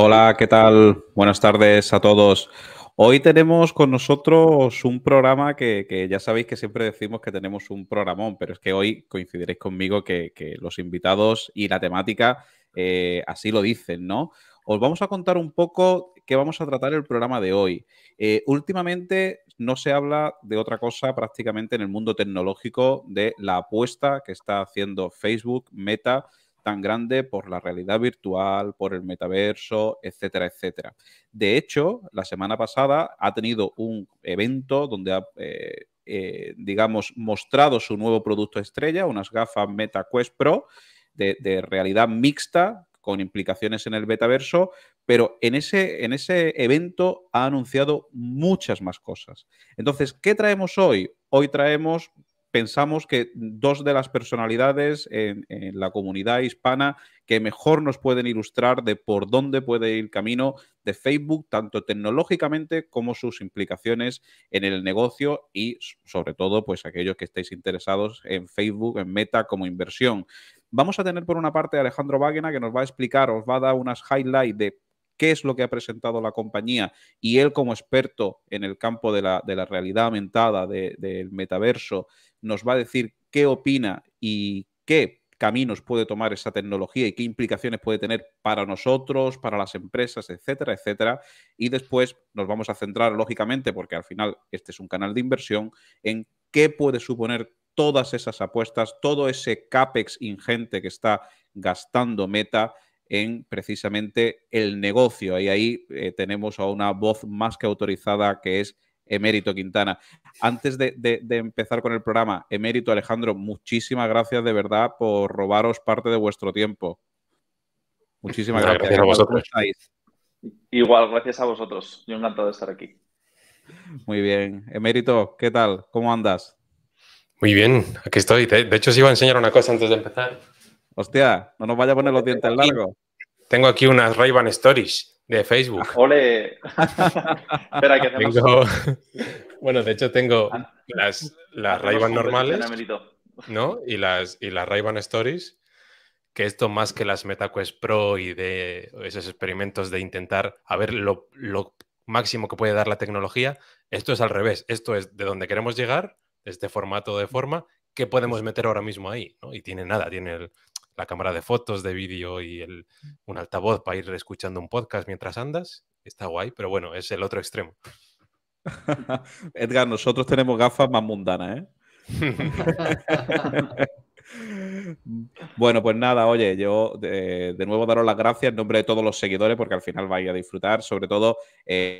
Hola, ¿qué tal? Buenas tardes a todos. Hoy tenemos con nosotros un programa que, ya sabéis que siempre decimos que tenemos un programón, pero es que hoy coincidiréis conmigo que, los invitados y la temática eh, así lo dicen, ¿no? Os vamos a contar un poco qué vamos a tratar el programa de hoy. Eh, últimamente no se habla de otra cosa prácticamente en el mundo tecnológico de la apuesta que está haciendo Facebook, Meta, tan grande por la realidad virtual, por el metaverso, etcétera, etcétera. De hecho, la semana pasada ha tenido un evento donde ha, eh, eh, digamos, mostrado su nuevo producto estrella, unas gafas Meta Quest Pro de, realidad mixta con implicaciones en el metaverso, pero en ese, en ese evento ha anunciado muchas más cosas. Entonces, ¿qué traemos hoy? Hoy traemos pensamos que dos de las personalidades en, la comunidad hispana que mejor nos pueden ilustrar de por dónde puede ir el camino de Facebook, tanto tecnológicamente como sus implicaciones en el negocio y sobre todo pues aquellos que estéis interesados en Facebook, en Meta como inversión. Vamos a tener por una parte a Alejandro Váguena que nos va a explicar, os va a dar unas highlights de qué es lo que ha presentado la compañía y él como experto en el campo de la, realidad aumentada, del metaverso nos va a decir qué opina y qué caminos puede tomar esa tecnología y qué implicaciones puede tener para nosotros, para las empresas, etcétera, etcétera. Y después nos vamos a centrar, lógicamente, porque al final este es un canal de inversión, en qué puede suponer todas esas apuestas, todo ese CAPEX ingente que está gastando Meta en precisamente el negocio. Y ahí eh, tenemos a una voz más que autorizada que es Emérito Quintana. Antes de, empezar con el programa, Emérito Alejandro, muchísimas gracias de verdad por robaros parte de vuestro tiempo. Muchísimas gracias. a vosotros. Igual, gracias a vosotros. Yo encantado de estar aquí. Muy bien. Emérito, ¿qué tal? ¿Cómo andas? Muy bien, aquí estoy. De hecho, os iba a enseñar una cosa antes de empezar. Hostia, no nos vaya a poner los dientes largos. Tengo aquí unas Ray-Ban Stories. De Facebook. ¡Ole! Espera, que tengo... Bueno, de hecho tengo ah, las, las normales, ¿no? Y las, y las Stories, que esto más que las MetaQuest Pro y de esos experimentos de intentar a ver lo, máximo que puede dar la tecnología, esto es al revés. Esto es de donde queremos llegar, este formato de forma, ¿qué podemos meter ahora mismo ahí? ¿no? Y tiene nada, tiene el, la cámara de fotos, de vídeo y el, mm. un altavoz para ir escuchando un podcast mientras andas. Está guay, pero bueno, es el otro extremo. Edgar, nosotros tenemos gafas más mundanas, ¿eh? Bueno, pues nada, oye, yo eh, de, nuevo daros las gracias en nombre de todos los seguidores porque al final vais a disfrutar, sobre todo eh,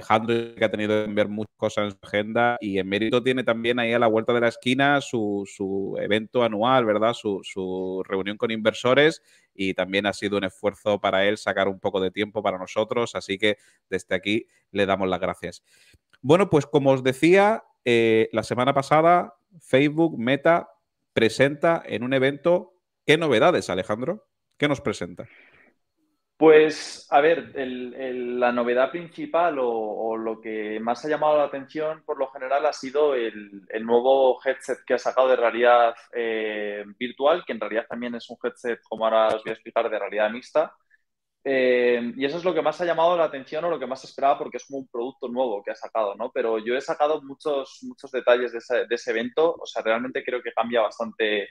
que ha tenido que ver muchas cosas en su agenda y en mérito tiene también ahí a la vuelta de la esquina su, evento anual, ¿verdad? Su, reunión con inversores y también ha sido un esfuerzo para él sacar un poco de tiempo para nosotros, así que desde aquí le damos las gracias. Bueno, pues como os decía, eh, la semana pasada Facebook, Meta, presenta en un evento. ¿Qué novedades, Alejandro? ¿Qué nos presenta? Pues, a ver, la novedad principal o, lo que más ha llamado la atención por lo general ha sido el, nuevo headset que ha sacado de realidad eh, virtual, que en realidad también es un headset, como ahora os voy a explicar, de realidad mixta, eh, y eso es lo que más ha llamado la atención o lo que más esperaba porque es como un producto nuevo que ha sacado, ¿no? Pero yo he sacado muchos, muchos detalles de ese, evento, o sea, realmente creo que cambia bastante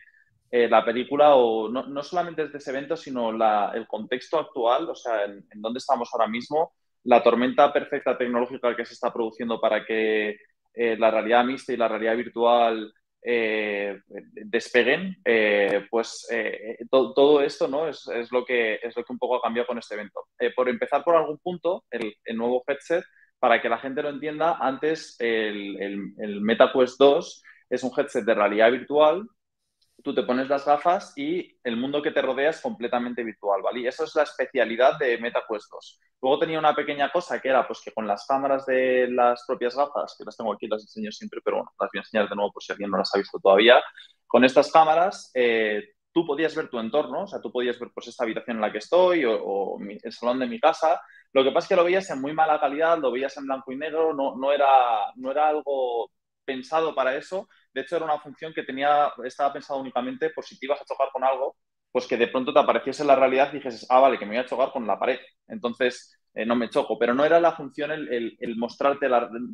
eh, la película o no, solamente desde ese evento, sino el contexto actual, o sea, en, en, dónde estamos ahora mismo, la tormenta perfecta tecnológica que se está produciendo para que eh, la realidad mixta y la realidad virtual eh, despeguen, eh, pues eh, todo esto ¿no? Es, es, lo que, es lo que un poco ha cambiado con este evento. por empezar por algún punto, el, nuevo headset, para que la gente lo entienda, antes el, el MetaQuest 2 es un headset de realidad virtual tú te pones las gafas y el mundo que te rodea es completamente virtual, ¿vale? Y eso es la especialidad de 2. Luego tenía una pequeña cosa que era, pues que con las cámaras de las propias gafas, que las tengo aquí, las enseño siempre, pero bueno, las voy a enseñar de nuevo por si alguien no las ha visto todavía. Con estas cámaras eh, tú podías ver tu entorno, o sea, tú podías ver pues esta habitación en la que estoy o, el salón de mi casa. Lo que pasa es que lo veías en muy mala calidad, lo veías en blanco y negro, no, no, era, no era algo pensado para eso, de hecho, era una función que tenía, estaba pensada únicamente por si te ibas a chocar con algo, pues que de pronto te apareciese la realidad y dijeses, ah, vale, que me voy a chocar con la pared. Entonces, eh, no me choco. Pero no era la función el, mostrarte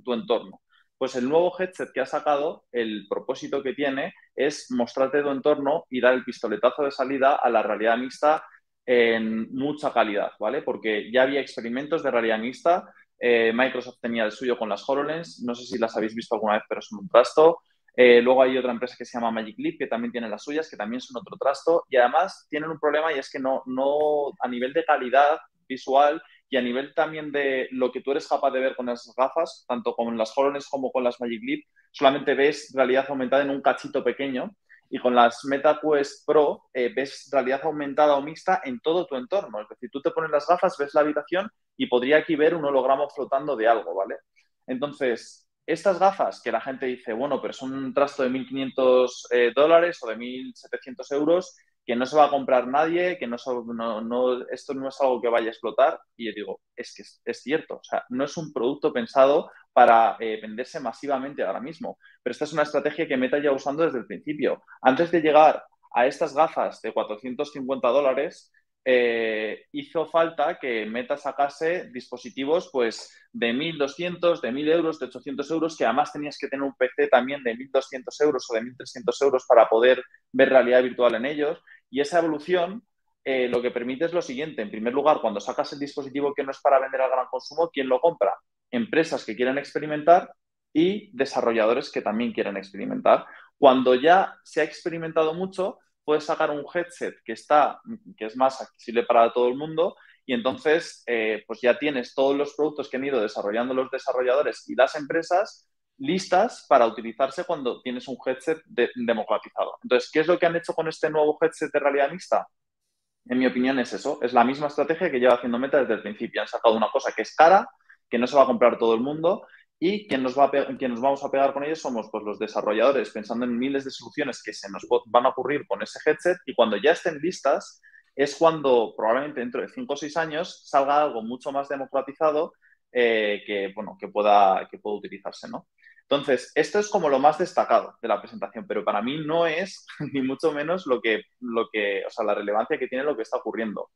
tu entorno. Pues el nuevo headset que ha sacado, el propósito que tiene es mostrarte tu entorno y dar el pistoletazo de salida a la realidad mixta en mucha calidad, ¿vale? Porque ya había experimentos de realidad mixta, eh, Microsoft tenía el suyo con las HoloLens, no sé si las habéis visto alguna vez, pero es un trasto. Eh, luego hay otra empresa que se llama Magic Leap, que también tiene las suyas, que también son otro trasto. Y además tienen un problema y es que no, no a nivel de calidad visual y a nivel también de lo que tú eres capaz de ver con las gafas, tanto con las holones como con las Magic Leap, solamente ves realidad aumentada en un cachito pequeño. Y con las MetaQuest Pro eh, ves realidad aumentada o mixta en todo tu entorno. Es decir, tú te pones las gafas, ves la habitación y podría aquí ver un holograma flotando de algo, ¿vale? Entonces, estas gafas que la gente dice, bueno, pero son un trasto de 1.500 eh, dólares o de 1.700 euros que no se va a comprar nadie, que no, esto no es algo que vaya a explotar. Y yo digo, es que es, cierto, o sea, no es un producto pensado para eh, venderse masivamente ahora mismo, pero esta es una estrategia que Meta ya usando desde el principio. Antes de llegar a estas gafas de 450 dólares, eh, hizo falta que Meta sacase dispositivos pues, de 1.200, de 1.000 euros, de 800 euros, que además tenías que tener un PC también de 1.200 euros o de 1.300 euros para poder ver realidad virtual en ellos. Y esa evolución eh, lo que permite es lo siguiente. En primer lugar, cuando sacas el dispositivo que no es para vender al gran consumo, ¿quién lo compra? Empresas que quieran experimentar y desarrolladores que también quieren experimentar. Cuando ya se ha experimentado mucho, puedes sacar un headset que, está, que es más accesible para todo el mundo y entonces eh, pues ya tienes todos los productos que han ido desarrollando los desarrolladores y las empresas listas para utilizarse cuando tienes un headset democratizado. Entonces, ¿qué es lo que han hecho con este nuevo headset de realidad mixta? En mi opinión es eso, es la misma estrategia que lleva haciendo Meta desde el principio. Han sacado una cosa que es cara, que no se va a comprar todo el mundo y quien nos, va nos vamos a pegar con ellos somos pues, los desarrolladores, pensando en miles de soluciones que se nos van a ocurrir con ese headset y cuando ya estén listas es cuando probablemente dentro de 5 o 6 años salga algo mucho más democratizado eh, que, bueno, que, pueda, que pueda utilizarse. ¿no? Entonces, esto es como lo más destacado de la presentación, pero para mí no es ni mucho menos lo que, lo que, sea, la relevancia que tiene lo que está ocurriendo.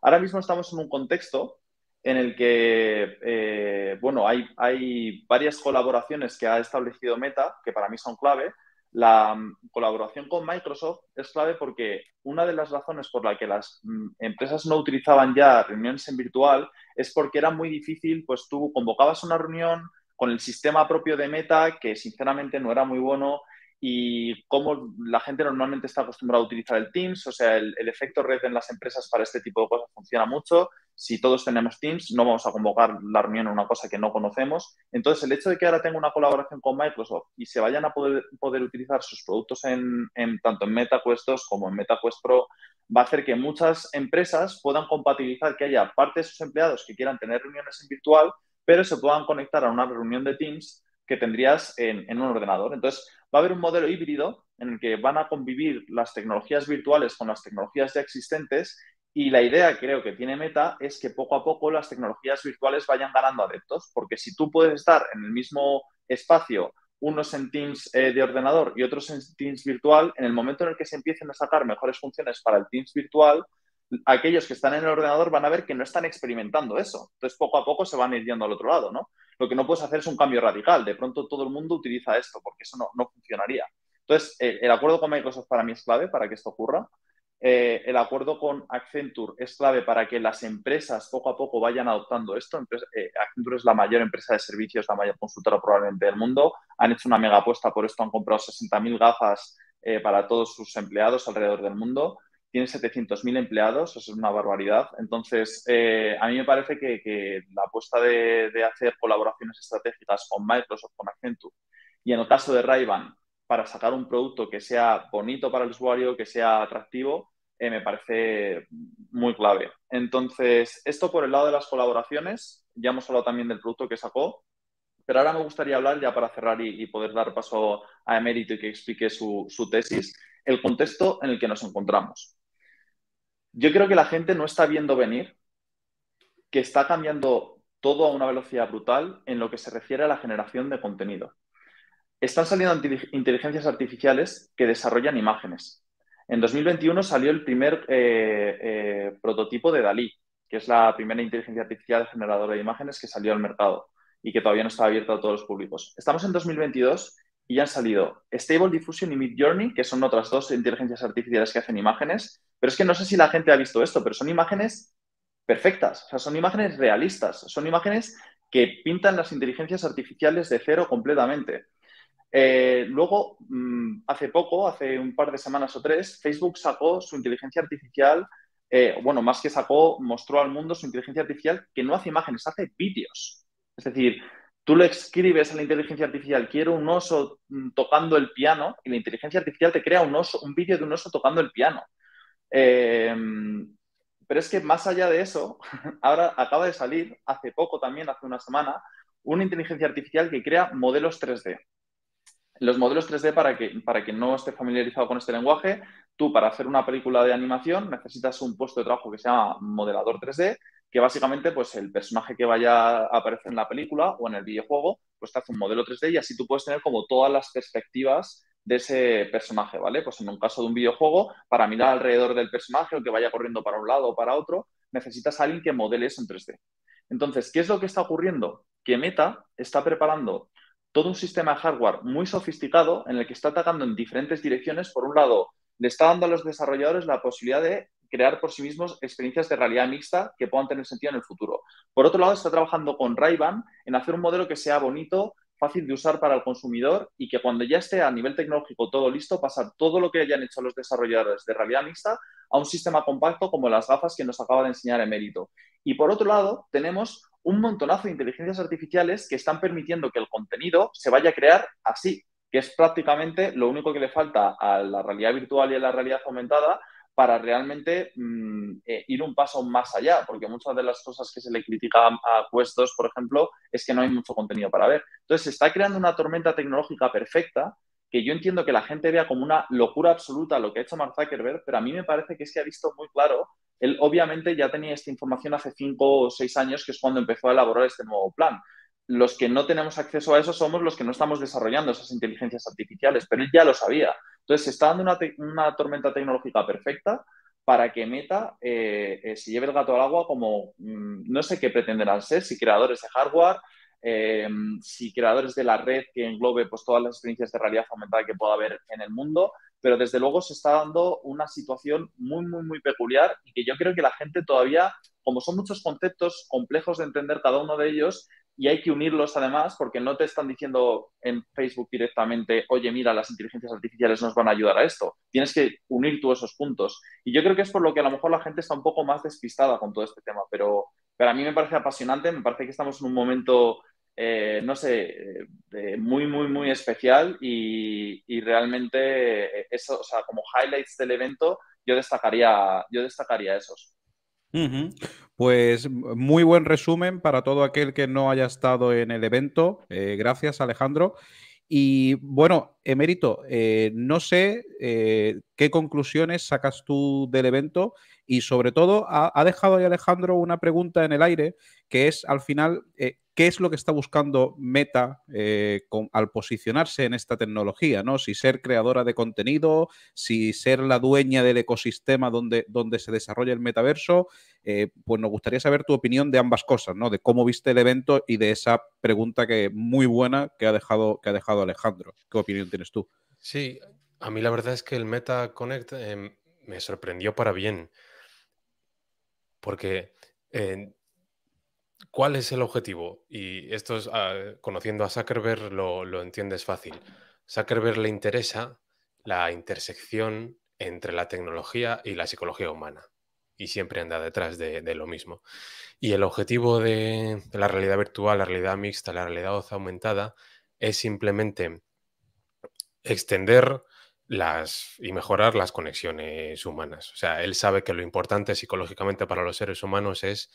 Ahora mismo estamos en un contexto en el que, eh, bueno, hay, varias colaboraciones que ha establecido Meta, que para mí son clave. La mm, colaboración con Microsoft es clave porque una de las razones por la que las mm, empresas no utilizaban ya reuniones en virtual es porque era muy difícil, pues tú convocabas una reunión con el sistema propio de Meta, que sinceramente no era muy bueno, y como la gente normalmente está acostumbrada a utilizar el Teams, o sea, el, efecto red en las empresas para este tipo de cosas funciona mucho si todos tenemos Teams, no vamos a convocar la reunión a una cosa que no conocemos. Entonces, el hecho de que ahora tenga una colaboración con Microsoft y se vayan a poder, utilizar sus productos en, tanto en MetaQuest 2 como en MetaQuest Pro va a hacer que muchas empresas puedan compatibilizar que haya parte de sus empleados que quieran tener reuniones en virtual, pero se puedan conectar a una reunión de Teams que tendrías en un ordenador. Entonces, va a haber un modelo híbrido en el que van a convivir las tecnologías virtuales con las tecnologías ya existentes y la idea creo que tiene Meta es que poco a poco las tecnologías virtuales vayan ganando adeptos, porque si tú puedes estar en el mismo espacio, unos en Teams eh, de ordenador y otros en Teams virtual, en el momento en el que se empiecen a sacar mejores funciones para el Teams virtual, aquellos que están en el ordenador van a ver que no están experimentando eso. Entonces, poco a poco se van ir yendo al otro lado, ¿no? Lo que no puedes hacer es un cambio radical. De pronto todo el mundo utiliza esto, porque eso no, funcionaría. Entonces, el, el acuerdo con Microsoft para mí es clave para que esto ocurra. Eh, el acuerdo con Accenture es clave para que las empresas poco a poco vayan adoptando esto. Eh, Accenture es la mayor empresa de servicios, la mayor consultora probablemente del mundo. Han hecho una mega apuesta por esto, han comprado 60.000 gafas eh, para todos sus empleados alrededor del mundo. Tiene 700.000 empleados, eso es una barbaridad. Entonces, a mí me parece que, la apuesta de, de, hacer colaboraciones estratégicas con Microsoft, con Accenture, y en el caso de Ray-Ban, para sacar un producto que sea bonito para el usuario, que sea atractivo, eh, me parece muy clave. Entonces, esto por el lado de las colaboraciones, ya hemos hablado también del producto que sacó, pero ahora me gustaría hablar, ya para cerrar y, poder dar paso a Emérito y que explique su tesis, el contexto en el que nos encontramos. Yo creo que la gente no está viendo venir que está cambiando todo a una velocidad brutal en lo que se refiere a la generación de contenido. Están saliendo inteligencias artificiales que desarrollan imágenes. En 2021 salió el primer eh, eh, prototipo de Dalí, que es la primera inteligencia artificial generadora de imágenes que salió al mercado y que todavía no está abierta a todos los públicos. Estamos en 2022 y ya han salido Stable Diffusion y Mid Journey, que son otras dos inteligencias artificiales que hacen imágenes. Pero es que no sé si la gente ha visto esto, pero son imágenes perfectas, o sea, son imágenes realistas, son imágenes que pintan las inteligencias artificiales de cero completamente. Eh, luego, mm, hace poco, hace un par de semanas o tres, Facebook sacó su inteligencia artificial, eh, bueno, más que sacó, mostró al mundo su inteligencia artificial que no hace imágenes, hace vídeos. Es decir, tú le escribes a la inteligencia artificial, quiero un oso mm, tocando el piano, y la inteligencia artificial te crea un, oso, un vídeo de un oso tocando el piano. Em, pero es que más allá de eso, ahora acaba de salir, hace poco también, hace una semana, una inteligencia artificial que crea modelos 3D. Los modelos 3D, para, que, para quien no esté familiarizado con este lenguaje, tú para hacer una película de animación necesitas un puesto de trabajo que se llama modelador 3D, que básicamente pues el personaje que vaya a aparecer en la película o en el videojuego, pues te hace un modelo 3D y así tú puedes tener como todas las perspectivas de ese personaje, ¿vale? Pues en un caso de un videojuego, para mirar alrededor del personaje o que vaya corriendo para un lado o para otro, necesitas a alguien que modele eso en 3D. Entonces, ¿qué es lo que está ocurriendo? Que Meta está preparando todo un sistema de hardware muy sofisticado en el que está atacando en diferentes direcciones. Por un lado, le está dando a los desarrolladores la posibilidad de crear por sí mismos experiencias de realidad mixta que puedan tener sentido en el futuro. Por otro lado, está trabajando con ray en hacer un modelo que sea bonito, fácil de usar para el consumidor y que cuando ya esté a nivel tecnológico todo listo, pasar todo lo que hayan hecho los desarrolladores de realidad mixta a un sistema compacto como las gafas que nos acaba de enseñar Emérito. Y por otro lado, tenemos un montonazo de inteligencias artificiales que están permitiendo que el contenido se vaya a crear así, que es prácticamente lo único que le falta a la realidad virtual y a la realidad aumentada para realmente mm, eh, ir un paso más allá, porque muchas de las cosas que se le critica a Quest por ejemplo, es que no hay mucho contenido para ver. Entonces, se está creando una tormenta tecnológica perfecta que yo entiendo que la gente vea como una locura absoluta lo que ha hecho Mark Zuckerberg, pero a mí me parece que es que ha visto muy claro él obviamente ya tenía esta información hace cinco o seis años, que es cuando empezó a elaborar este nuevo plan. Los que no tenemos acceso a eso somos los que no estamos desarrollando esas inteligencias artificiales, pero él ya lo sabía. Entonces, se está dando una, tormenta tecnológica perfecta para que Meta eh, eh, se lleve el gato al agua como mm, no sé qué pretenderán ser, si creadores de hardware, Em, si creadores de la red que englobe pues, todas las experiencias de realidad aumentada que pueda haber en el mundo, pero desde luego se está dando una situación muy, muy, muy peculiar y que yo creo que la gente todavía, como son muchos conceptos complejos de entender cada uno de ellos, y hay que unirlos además porque no te están diciendo en Facebook directamente, oye, mira, las inteligencias artificiales nos van a ayudar a esto. Tienes que unir tú esos puntos. Y yo creo que es por lo que a lo mejor la gente está un poco más despistada con todo este tema, pero, a mí me parece apasionante, me parece que estamos en un momento eh, no sé, eh, eh, muy, muy, muy especial y, y, realmente eso, o sea, como highlights del evento, yo destacaría, yo destacaría esos. Pues muy buen resumen para todo aquel que no haya estado en el evento. gracias, Alejandro. Y bueno, Emérito, no sé qué conclusiones sacas tú del evento y sobre todo ha, dejado ahí Alejandro una pregunta en el aire que es al final, qué es lo que está buscando Meta eh, con, al posicionarse en esta tecnología, ¿no? Si ser creadora de contenido, si ser la dueña del ecosistema donde, donde se desarrolla el metaverso, eh, pues nos gustaría saber tu opinión de ambas cosas, ¿no? De cómo viste el evento y de esa pregunta que muy buena que ha dejado, que ha dejado Alejandro. ¿Qué opinión tienes tú? Sí, a mí la verdad es que el Meta Connect eh, me sorprendió para bien. Porque ¿Cuál es el objetivo? Y esto es, ah, conociendo a Zuckerberg lo, lo entiendes fácil. Zuckerberg le interesa la intersección entre la tecnología y la psicología humana. Y siempre anda detrás de, lo mismo. Y el objetivo de, la realidad virtual, la realidad mixta, la realidad aumentada, es simplemente extender las y mejorar las conexiones humanas. O sea, él sabe que lo importante psicológicamente para los seres humanos es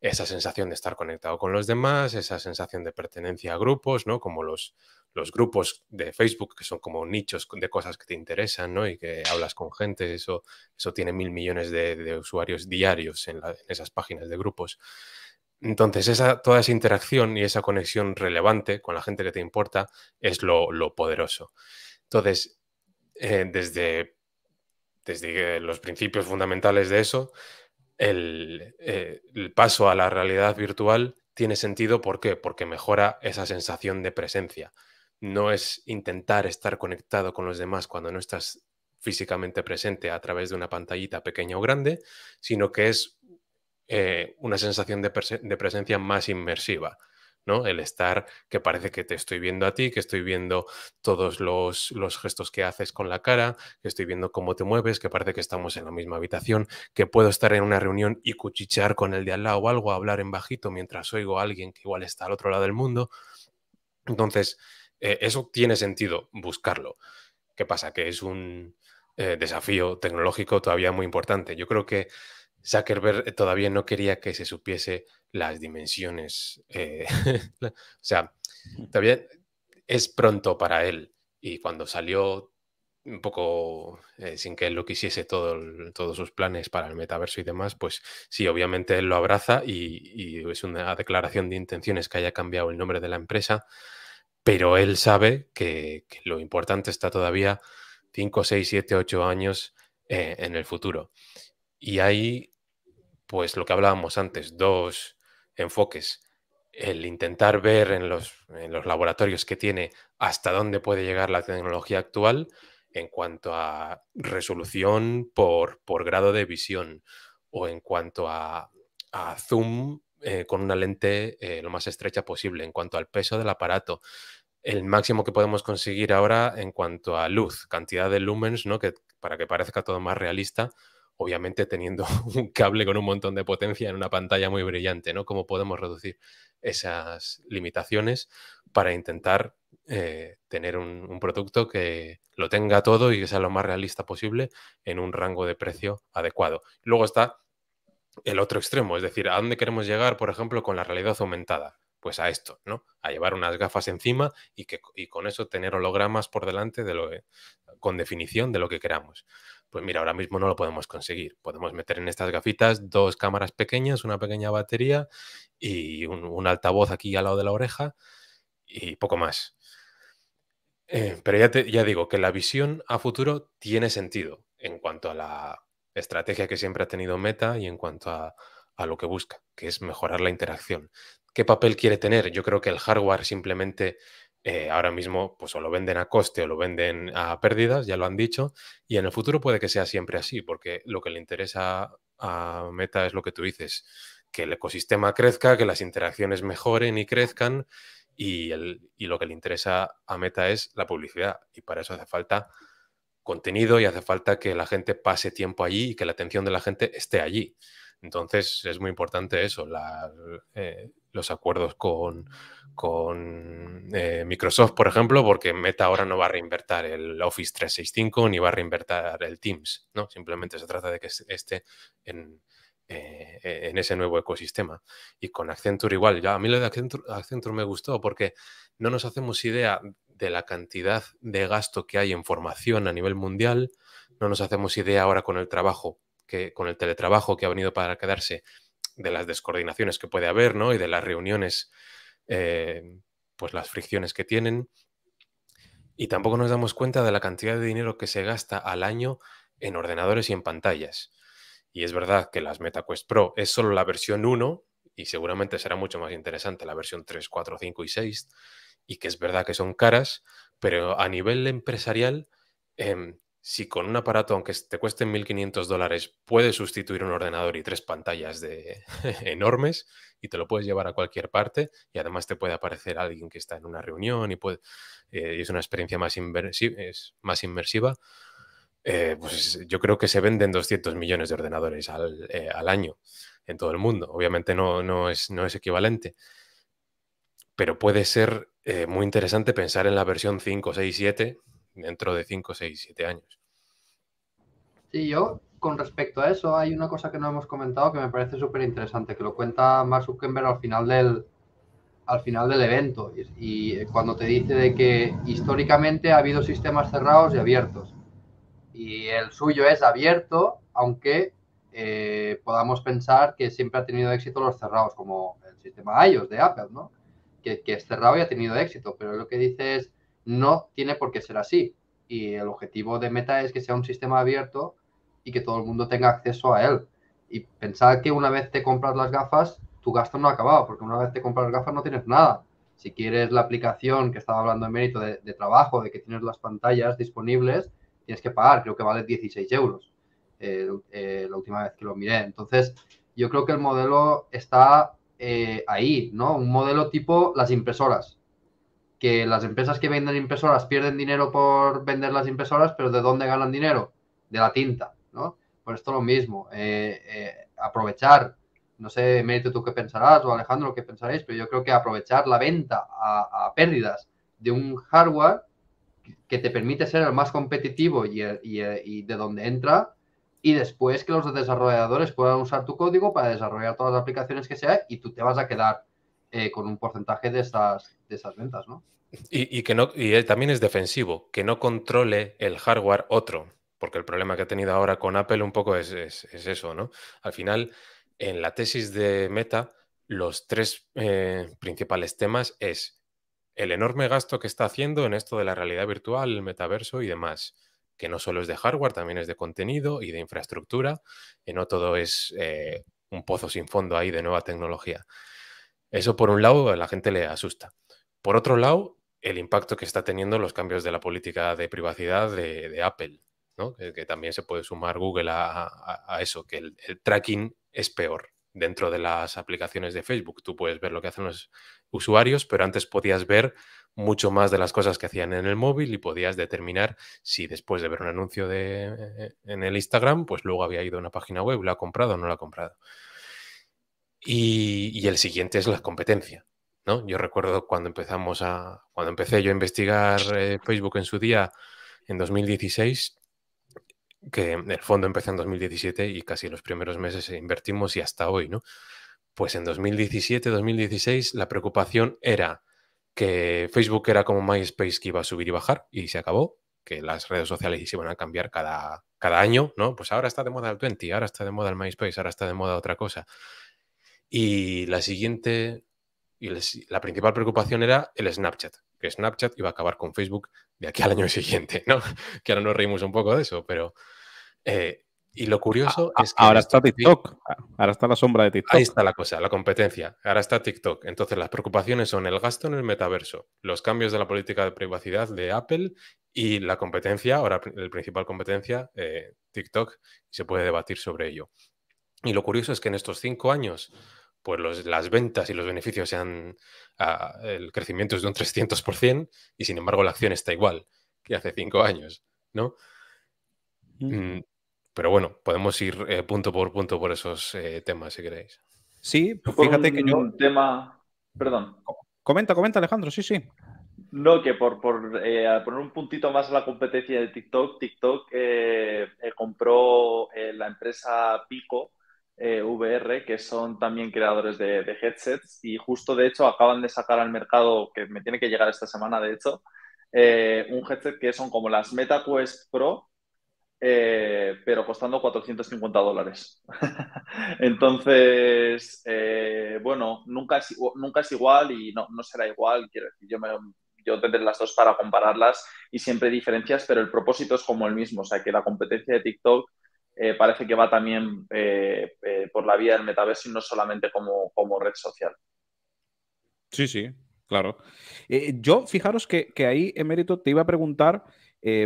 esa sensación de estar conectado con los demás, esa sensación de pertenencia a grupos, ¿no? Como los, los grupos de Facebook, que son como nichos de cosas que te interesan, ¿no? Y que hablas con gente, eso, eso tiene mil millones de, usuarios diarios en, esas páginas de grupos. Entonces, esa, toda esa interacción y esa conexión relevante con la gente que te importa es lo, lo poderoso. Entonces, eh, desde, desde eh, los principios fundamentales de eso, eh, el, paso a la realidad virtual tiene sentido. ¿Por qué? Porque mejora esa sensación de presencia. No es intentar estar conectado con los demás cuando no estás físicamente presente a través de una pantallita pequeña o grande, sino que es eh, una sensación de, presencia más inmersiva. El estar, que parece que te estoy viendo a ti, que estoy viendo todos los, gestos que haces con la cara, que estoy viendo cómo te mueves, que parece que estamos en la misma habitación, que puedo estar en una reunión y cuchichear con el de al lado o algo, hablar en bajito mientras oigo a alguien que igual está al otro lado del mundo. Entonces, eh, eso tiene sentido buscarlo. ¿Qué pasa? Que es un eh, desafío tecnológico todavía muy importante. Yo creo que Zuckerberg todavía no quería que se supiese las dimensiones. Eh, o sea, también es pronto para él. Y cuando salió un poco eh, sin que él lo quisiese todo todos sus planes para el metaverso y demás, pues sí, obviamente él lo abraza y, es una declaración de intenciones que haya cambiado el nombre de la empresa, pero él sabe que, lo importante está todavía 5, 6, 7, 8 años eh, en el futuro. Y ahí, pues lo que hablábamos antes, dos enfoques, el intentar ver en los, laboratorios que tiene hasta dónde puede llegar la tecnología actual en cuanto a resolución por, grado de visión o en cuanto a, zoom eh, con una lente eh, lo más estrecha posible, en cuanto al peso del aparato, el máximo que podemos conseguir ahora en cuanto a luz, cantidad de lumens, ¿no? que, para que parezca todo más realista, obviamente teniendo un cable con un montón de potencia en una pantalla muy brillante, ¿no? ¿Cómo podemos reducir esas limitaciones para intentar eh, tener un, producto que lo tenga todo y que sea lo más realista posible en un rango de precio adecuado? Luego está el otro extremo, es decir, ¿a dónde queremos llegar, por ejemplo, con la realidad aumentada? Pues a esto, ¿no? A llevar unas gafas encima y, que, con eso tener hologramas por delante de lo, eh, con definición de lo que queramos. Pues mira, ahora mismo no lo podemos conseguir. Podemos meter en estas gafitas dos cámaras pequeñas, una pequeña batería y un, altavoz aquí al lado de la oreja y poco más. Eh, pero ya, te, digo que la visión a futuro tiene sentido en cuanto a la estrategia que siempre ha tenido Meta y en cuanto a lo que busca, que es mejorar la interacción. ¿Qué papel quiere tener? Yo creo que el hardware simplemente eh, ahora mismo pues o lo venden a coste o lo venden a pérdidas, ya lo han dicho, y en el futuro puede que sea siempre así, porque lo que le interesa a Meta es lo que tú dices, que el ecosistema crezca, que las interacciones mejoren y crezcan, y, el, lo que le interesa a Meta es la publicidad, y para eso hace falta contenido y hace falta que la gente pase tiempo allí y que la atención de la gente esté allí. Entonces es muy importante eso, la, eh, los acuerdos con, eh, Microsoft, por ejemplo, porque Meta ahora no va a reinvertir el Office 365 ni va a reinvertir el Teams, ¿no? Simplemente se trata de que esté eh, eh, en, ese nuevo ecosistema. Y con Accenture igual, ya a mí lo de Accenture, me gustó porque no nos hacemos idea de la cantidad de gasto que hay en formación a nivel mundial, no nos hacemos idea ahora con el trabajo, que, con el teletrabajo que ha venido para quedarse, de las descoordinaciones que puede haber, ¿no? Y de las reuniones, eh, pues las fricciones que tienen. Y tampoco nos damos cuenta de la cantidad de dinero que se gasta al año en ordenadores y en pantallas. Y es verdad que las MetaQuest Pro es solo la versión 1 y seguramente será mucho más interesante la versión 3, 4, 5 y 6 y que es verdad que son caras, pero a nivel empresarial em, si con un aparato, aunque te cueste 1.500 dólares, puedes sustituir un ordenador y tres pantallas de enormes y te lo puedes llevar a cualquier parte y además te puede aparecer alguien que está en una reunión y eh, es una experiencia más, es más inmersiva, eh, pues yo creo que se venden 200 millones de ordenadores eh, al, año en todo el mundo. Obviamente no, no, es, no es equivalente, pero puede ser muy interesante pensar en la versión 5, 6, 7 dentro de 5, 6, 7 años. Sí, yo con respecto a eso, hay una cosa que no hemos comentado que me parece súper interesante, que lo cuenta Mark Zuckerberg al final del, al final del evento y, eh, cuando te dice de que históricamente ha habido sistemas cerrados y abiertos. Y el suyo es abierto, aunque eh, podamos pensar que siempre ha tenido éxito los cerrados, como el sistema iOS de Apple, ¿no? Que, que es cerrado y ha tenido éxito, pero lo que dice es, no tiene por qué ser así. Y el objetivo de Meta es que sea un sistema abierto que todo el mundo tenga acceso a él. Y pensar que una vez te compras las gafas, tu gasto no ha acabado, porque una vez te compras las gafas no tienes nada. Si quieres la aplicación que estaba hablando en mérito de, trabajo, de que tienes las pantallas disponibles, tienes que pagar, creo que vale 16 euros eh, la última vez que lo miré. Entonces, yo creo que el modelo está eh, ahí, ¿no? Un modelo tipo las impresoras, que las empresas que venden impresoras pierden dinero por vender las impresoras, pero ¿de dónde ganan dinero? De la tinta. Por esto lo mismo, eh, eh, aprovechar, no sé, Mérito, tú qué pensarás o Alejandro, qué pensaréis, pero yo creo que aprovechar la venta a, pérdidas de un hardware que te permite ser el más competitivo y, de donde entra, y después que los desarrolladores puedan usar tu código para desarrollar todas las aplicaciones que sea y tú te vas a quedar eh, con un porcentaje de esas, esas ventas, Y, y que no, y él también es defensivo, que no controle el hardware otro porque el problema que ha tenido ahora con Apple un poco es, eso, ¿no? Al final, en la tesis de Meta, los tres eh, principales temas es el enorme gasto que está haciendo en esto de la realidad virtual, el metaverso y demás, que no solo es de hardware, también es de contenido y de infraestructura, y no todo es eh, un pozo sin fondo ahí de nueva tecnología. Eso por un lado a la gente le asusta. Por otro lado, el impacto que está teniendo los cambios de la política de privacidad de Apple que, también se puede sumar Google a, eso, que el, tracking es peor dentro de las aplicaciones de Facebook. Tú puedes ver lo que hacen los usuarios, pero antes podías ver mucho más de las cosas que hacían en el móvil y podías determinar si después de ver un anuncio e, en el Instagram, pues luego había ido a una página web, la ha comprado o no la ha comprado. Y, el siguiente es la competencia. ¿no? Yo recuerdo cuando empezamos a. Cuando empecé yo a investigar eh, Facebook en su día, en 2016, que el fondo empezó en 2017 y casi los primeros meses invertimos y hasta hoy, ¿no? Pues en 2017, 2016, la preocupación era que Facebook era como MySpace que iba a subir y bajar y se acabó, que las redes sociales se iban a cambiar cada, cada año, ¿no? Pues ahora está de moda el 20, ahora está de moda el MySpace, ahora está de moda otra cosa. Y la siguiente y la principal preocupación era el Snapchat, que Snapchat iba a acabar con Facebook de aquí al año siguiente, ¿no? Que ahora nos reímos un poco de eso, pero... Eh, y lo curioso es que... Ahora está TikTok, ahora está la sombra de TikTok. Ahí está la cosa, la competencia, ahora está TikTok. Entonces las preocupaciones son el gasto en el metaverso, los cambios de la política de privacidad de Apple y la competencia, ahora la principal competencia, eh, TikTok, y se puede debatir sobre ello. Y lo curioso es que en estos cinco años pues las ventas y los beneficios sean, ah, el crecimiento es de un 300% y sin embargo la acción está igual que hace cinco años, ¿no? Mm, pero bueno, podemos ir eh, punto por punto por esos eh, temas si queréis. Sí, pues fíjate que yo... Un tema... Perdón. Comenta, comenta Alejandro, sí, sí. No, que por, eh, poner un puntito más a la competencia de TikTok, TikTok compró la empresa Pico, eh, VR, que son también creadores de, headsets y justo de hecho acaban de sacar al mercado, que me tiene que llegar esta semana de hecho, eh, un headset que son como las MetaQuest Pro, eh, pero costando 450 dólares. Entonces, bueno, nunca es, nunca es igual y no, será igual, quiero decir, yo me, yo tendré las dos para compararlas y siempre diferencias, pero el propósito es como el mismo, o sea que la competencia de TikTok eh, parece que va también eh, eh, por la vía del metaverso y no solamente como, como red social. Sí, sí, claro. yo, fijaros que, que, ahí, Emérito, te iba a preguntar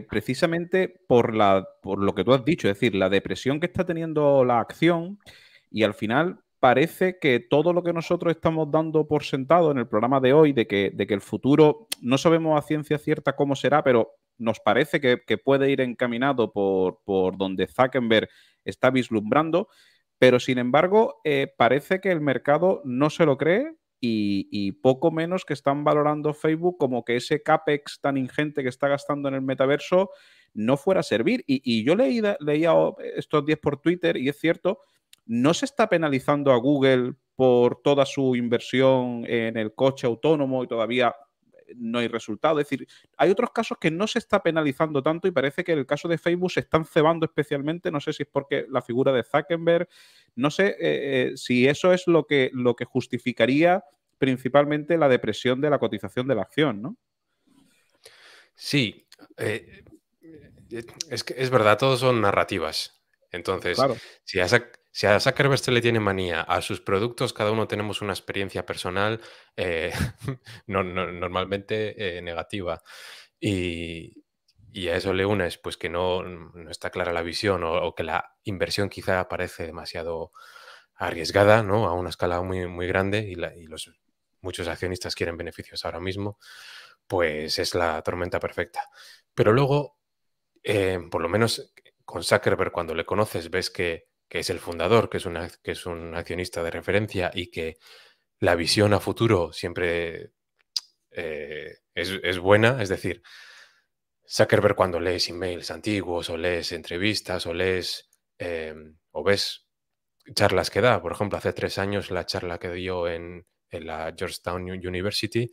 precisamente por, la, por lo que tú has dicho, es decir, la depresión que está teniendo la acción y al final parece que todo lo que nosotros estamos dando por sentado en el programa de hoy, de que, de que el futuro, no sabemos a ciencia cierta cómo será, pero nos parece que, puede ir encaminado por, donde Zuckerberg está vislumbrando, pero sin embargo eh, parece que el mercado no se lo cree y, poco menos que están valorando Facebook como que ese CAPEX tan ingente que está gastando en el metaverso no fuera a servir. Y, yo leí, leía estos 10 por Twitter y es cierto, no se está penalizando a Google por toda su inversión en el coche autónomo y todavía no hay resultado. Es decir, hay otros casos que no se está penalizando tanto y parece que en el caso de Facebook se están cebando especialmente, no sé si es porque la figura de Zuckerberg, no sé eh, eh, si eso es lo que, lo que justificaría principalmente la depresión de la cotización de la acción, ¿no? Sí, eh, es, que es verdad, todos son narrativas. Entonces, si, has, si a Zuckerberg se le tiene manía, a sus productos cada uno tenemos una experiencia personal eh, normalmente eh, negativa. Y, a eso le unes pues que no, está clara la visión o, que la inversión quizá parece demasiado arriesgada, ¿no? A una escala muy, muy grande y, los, muchos accionistas quieren beneficios ahora mismo, pues es la tormenta perfecta. Pero luego, eh, por lo menos con Zuckerberg, cuando le conoces, ves que que es el fundador, que es, que es un accionista de referencia y que la visión a futuro siempre eh, es, buena, es decir, ver cuando lees emails antiguos o lees entrevistas o lees eh, o ves charlas que da, por ejemplo, hace tres años la charla que dio en, la Georgetown University,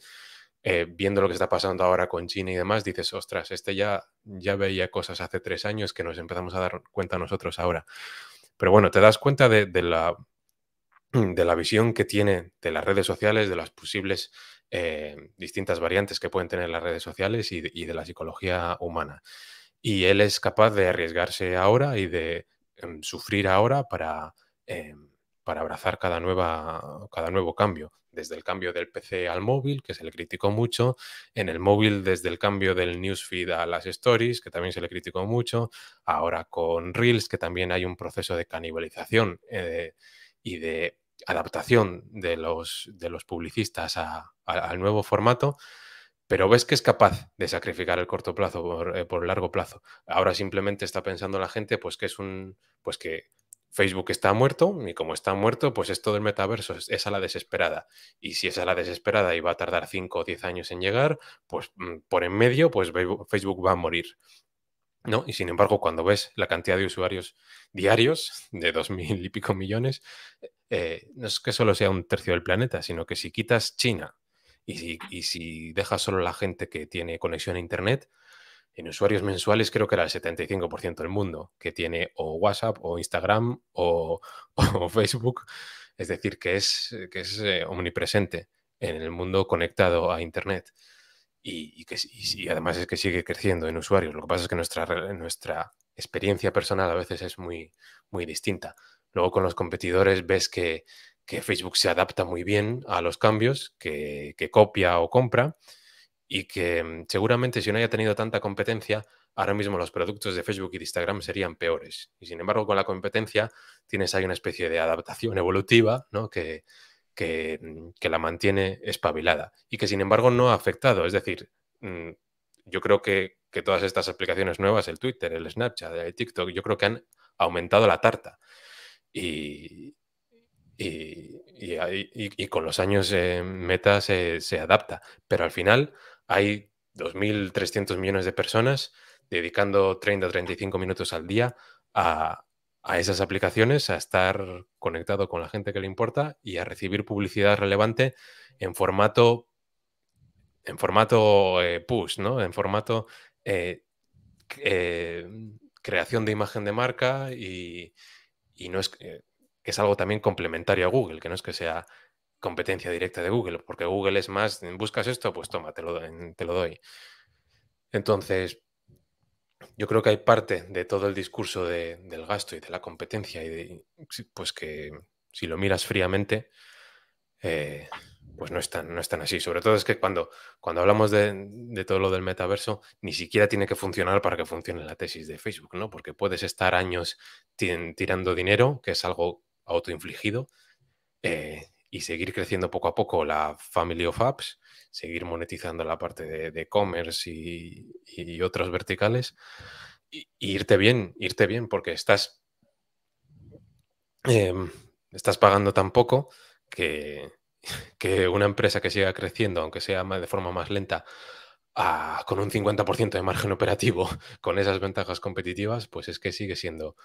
eh, viendo lo que está pasando ahora con China y demás, dices, ostras, este ya, ya veía cosas hace tres años que nos empezamos a dar cuenta nosotros ahora. Pero bueno, te das cuenta de, la, de la visión que tiene de las redes sociales, de las posibles eh, distintas variantes que pueden tener las redes sociales y de, la psicología humana. Y él es capaz de arriesgarse ahora y de em, sufrir ahora para, em, para abrazar cada, nueva, cada nuevo cambio desde el cambio del PC al móvil, que se le criticó mucho, en el móvil desde el cambio del newsfeed a las stories, que también se le criticó mucho, ahora con Reels, que también hay un proceso de canibalización eh, y de adaptación de los, de los publicistas al nuevo formato, pero ves que es capaz de sacrificar el corto plazo por, el eh, largo plazo. Ahora simplemente está pensando la gente pues que es un pues que Facebook está muerto y como está muerto, pues esto del metaverso es, a la desesperada. Y si es a la desesperada y va a tardar 5 o 10 años en llegar, pues mm, por en medio, pues Facebook va a morir. ¿No? Y sin embargo, cuando ves la cantidad de usuarios diarios de mil y pico millones, eh, eh, no es que solo sea un tercio del planeta, sino que si quitas China y y si dejas solo la gente que tiene conexión a Internet, en usuarios mensuales creo que era el 75% del mundo, que tiene o WhatsApp o Instagram o, Facebook. Es decir, que es, que es eh, omnipresente en el mundo conectado a Internet. Y, que, además es que sigue creciendo en usuarios. Lo que pasa es que nuestra, experiencia personal a veces es muy, distinta. Luego con los competidores ves que, Facebook se adapta muy bien a los cambios, que copia o compra y que mm, seguramente si no haya tenido tanta competencia, ahora mismo los productos de Facebook y de Instagram serían peores. Y sin embargo, con la competencia tienes ahí una especie de adaptación evolutiva mm, que, la mantiene espabilada y que sin embargo no ha afectado. Es decir, mm, yo creo que, todas estas aplicaciones nuevas, el Twitter, el Snapchat, el TikTok, yo creo que han aumentado la tarta. Y, con los años eh, Meta se, se, adapta. Pero al final hay 2.300 millones de personas dedicando 30 a 35 minutos al día a, esas aplicaciones, a estar conectado con la gente que le importa y a recibir publicidad relevante en formato, en formato eh, push, ¿no? En formato eh, eh, creación de imagen de marca y, y no es que es algo también complementario a Google, que no es que sea competencia directa de Google, porque Google es más, buscas esto, pues toma, te lo, te lo doy. Entonces, yo creo que hay parte de todo el discurso del gasto y de la competencia y pues que si lo miras fríamente, eh, pues no están no así. Sobre todo es que cuando, cuando hablamos de, todo lo del metaverso, ni siquiera tiene que funcionar para que funcione la tesis de Facebook, ¿no? Porque puedes estar años tirando dinero, que es algo autoinfligido, eh, y seguir creciendo poco a poco la Family of Apps, seguir monetizando la parte de e-commerce y, otros verticales, y, irte bien, irte bien, porque estás, em, estás pagando tan poco que, una empresa que siga creciendo, aunque sea de forma más lenta, ah, con un 50% de margen operativo, con esas ventajas competitivas, pues es que sigue siendo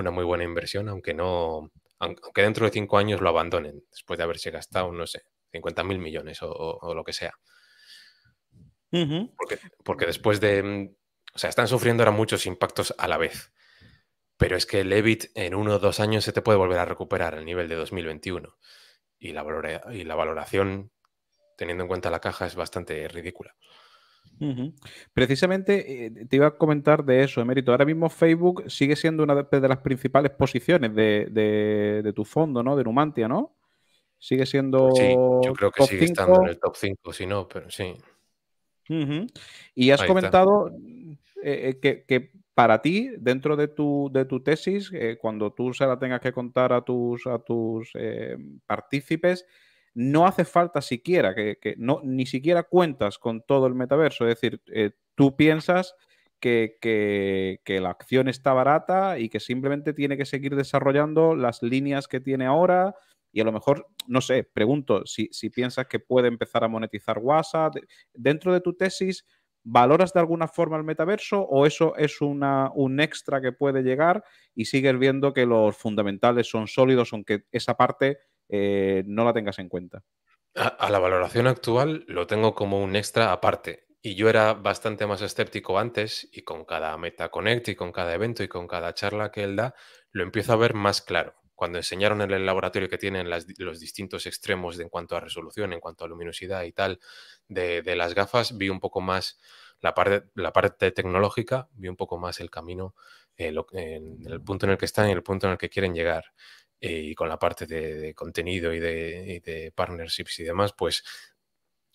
una muy buena inversión, aunque no, aunque dentro de cinco años lo abandonen, después de haberse gastado, no sé, 50 mil millones o, lo que sea. porque, después de. Mm, o sea, están sufriendo ahora muchos impactos a la vez. Pero es que el EBIT en uno o dos años se te puede volver a recuperar al nivel de 2021. Y la, y la valoración, teniendo en cuenta la caja, es bastante ridícula. Precisamente eh, te iba a comentar de eso, Emérito. Ahora mismo Facebook sigue siendo una de, las principales posiciones de, tu fondo, ¿no? De Numantia, ¿no? Sigue siendo. Pues sí, yo creo que sigue estando en el top 5, si no, pero sí. Y has comentado eh, eh, que, para ti, dentro de tu, tesis, cuando tú se la tengas que contar a tus, a tus partícipes, no hace falta siquiera, que, no, ni siquiera cuentas con todo el metaverso. Es decir, eh, tú piensas que, la acción está barata y que simplemente tiene que seguir desarrollando las líneas que tiene ahora. Y a lo mejor, no sé, pregunto si, piensas que puede empezar a monetizar WhatsApp. Dentro de tu tesis, ¿Valoras de alguna forma el metaverso o eso es una, un extra que puede llegar y sigues viendo que los fundamentales son sólidos, aunque esa parte eh, no la tengas en cuenta. A, la valoración actual lo tengo como un extra aparte. Y yo era bastante más escéptico antes y con cada Meta Connect y con cada evento y con cada charla que él da, lo empiezo a ver más claro. Cuando enseñaron en el laboratorio que tienen los distintos extremos en cuanto a resolución, en cuanto a luminosidad y tal de, las gafas, vi un poco más la parte, tecnológica, vi un poco más el camino, eh, el punto en el que están y el punto en el que quieren llegar. Eh, y con la parte de, contenido y de, partnerships y demás, pues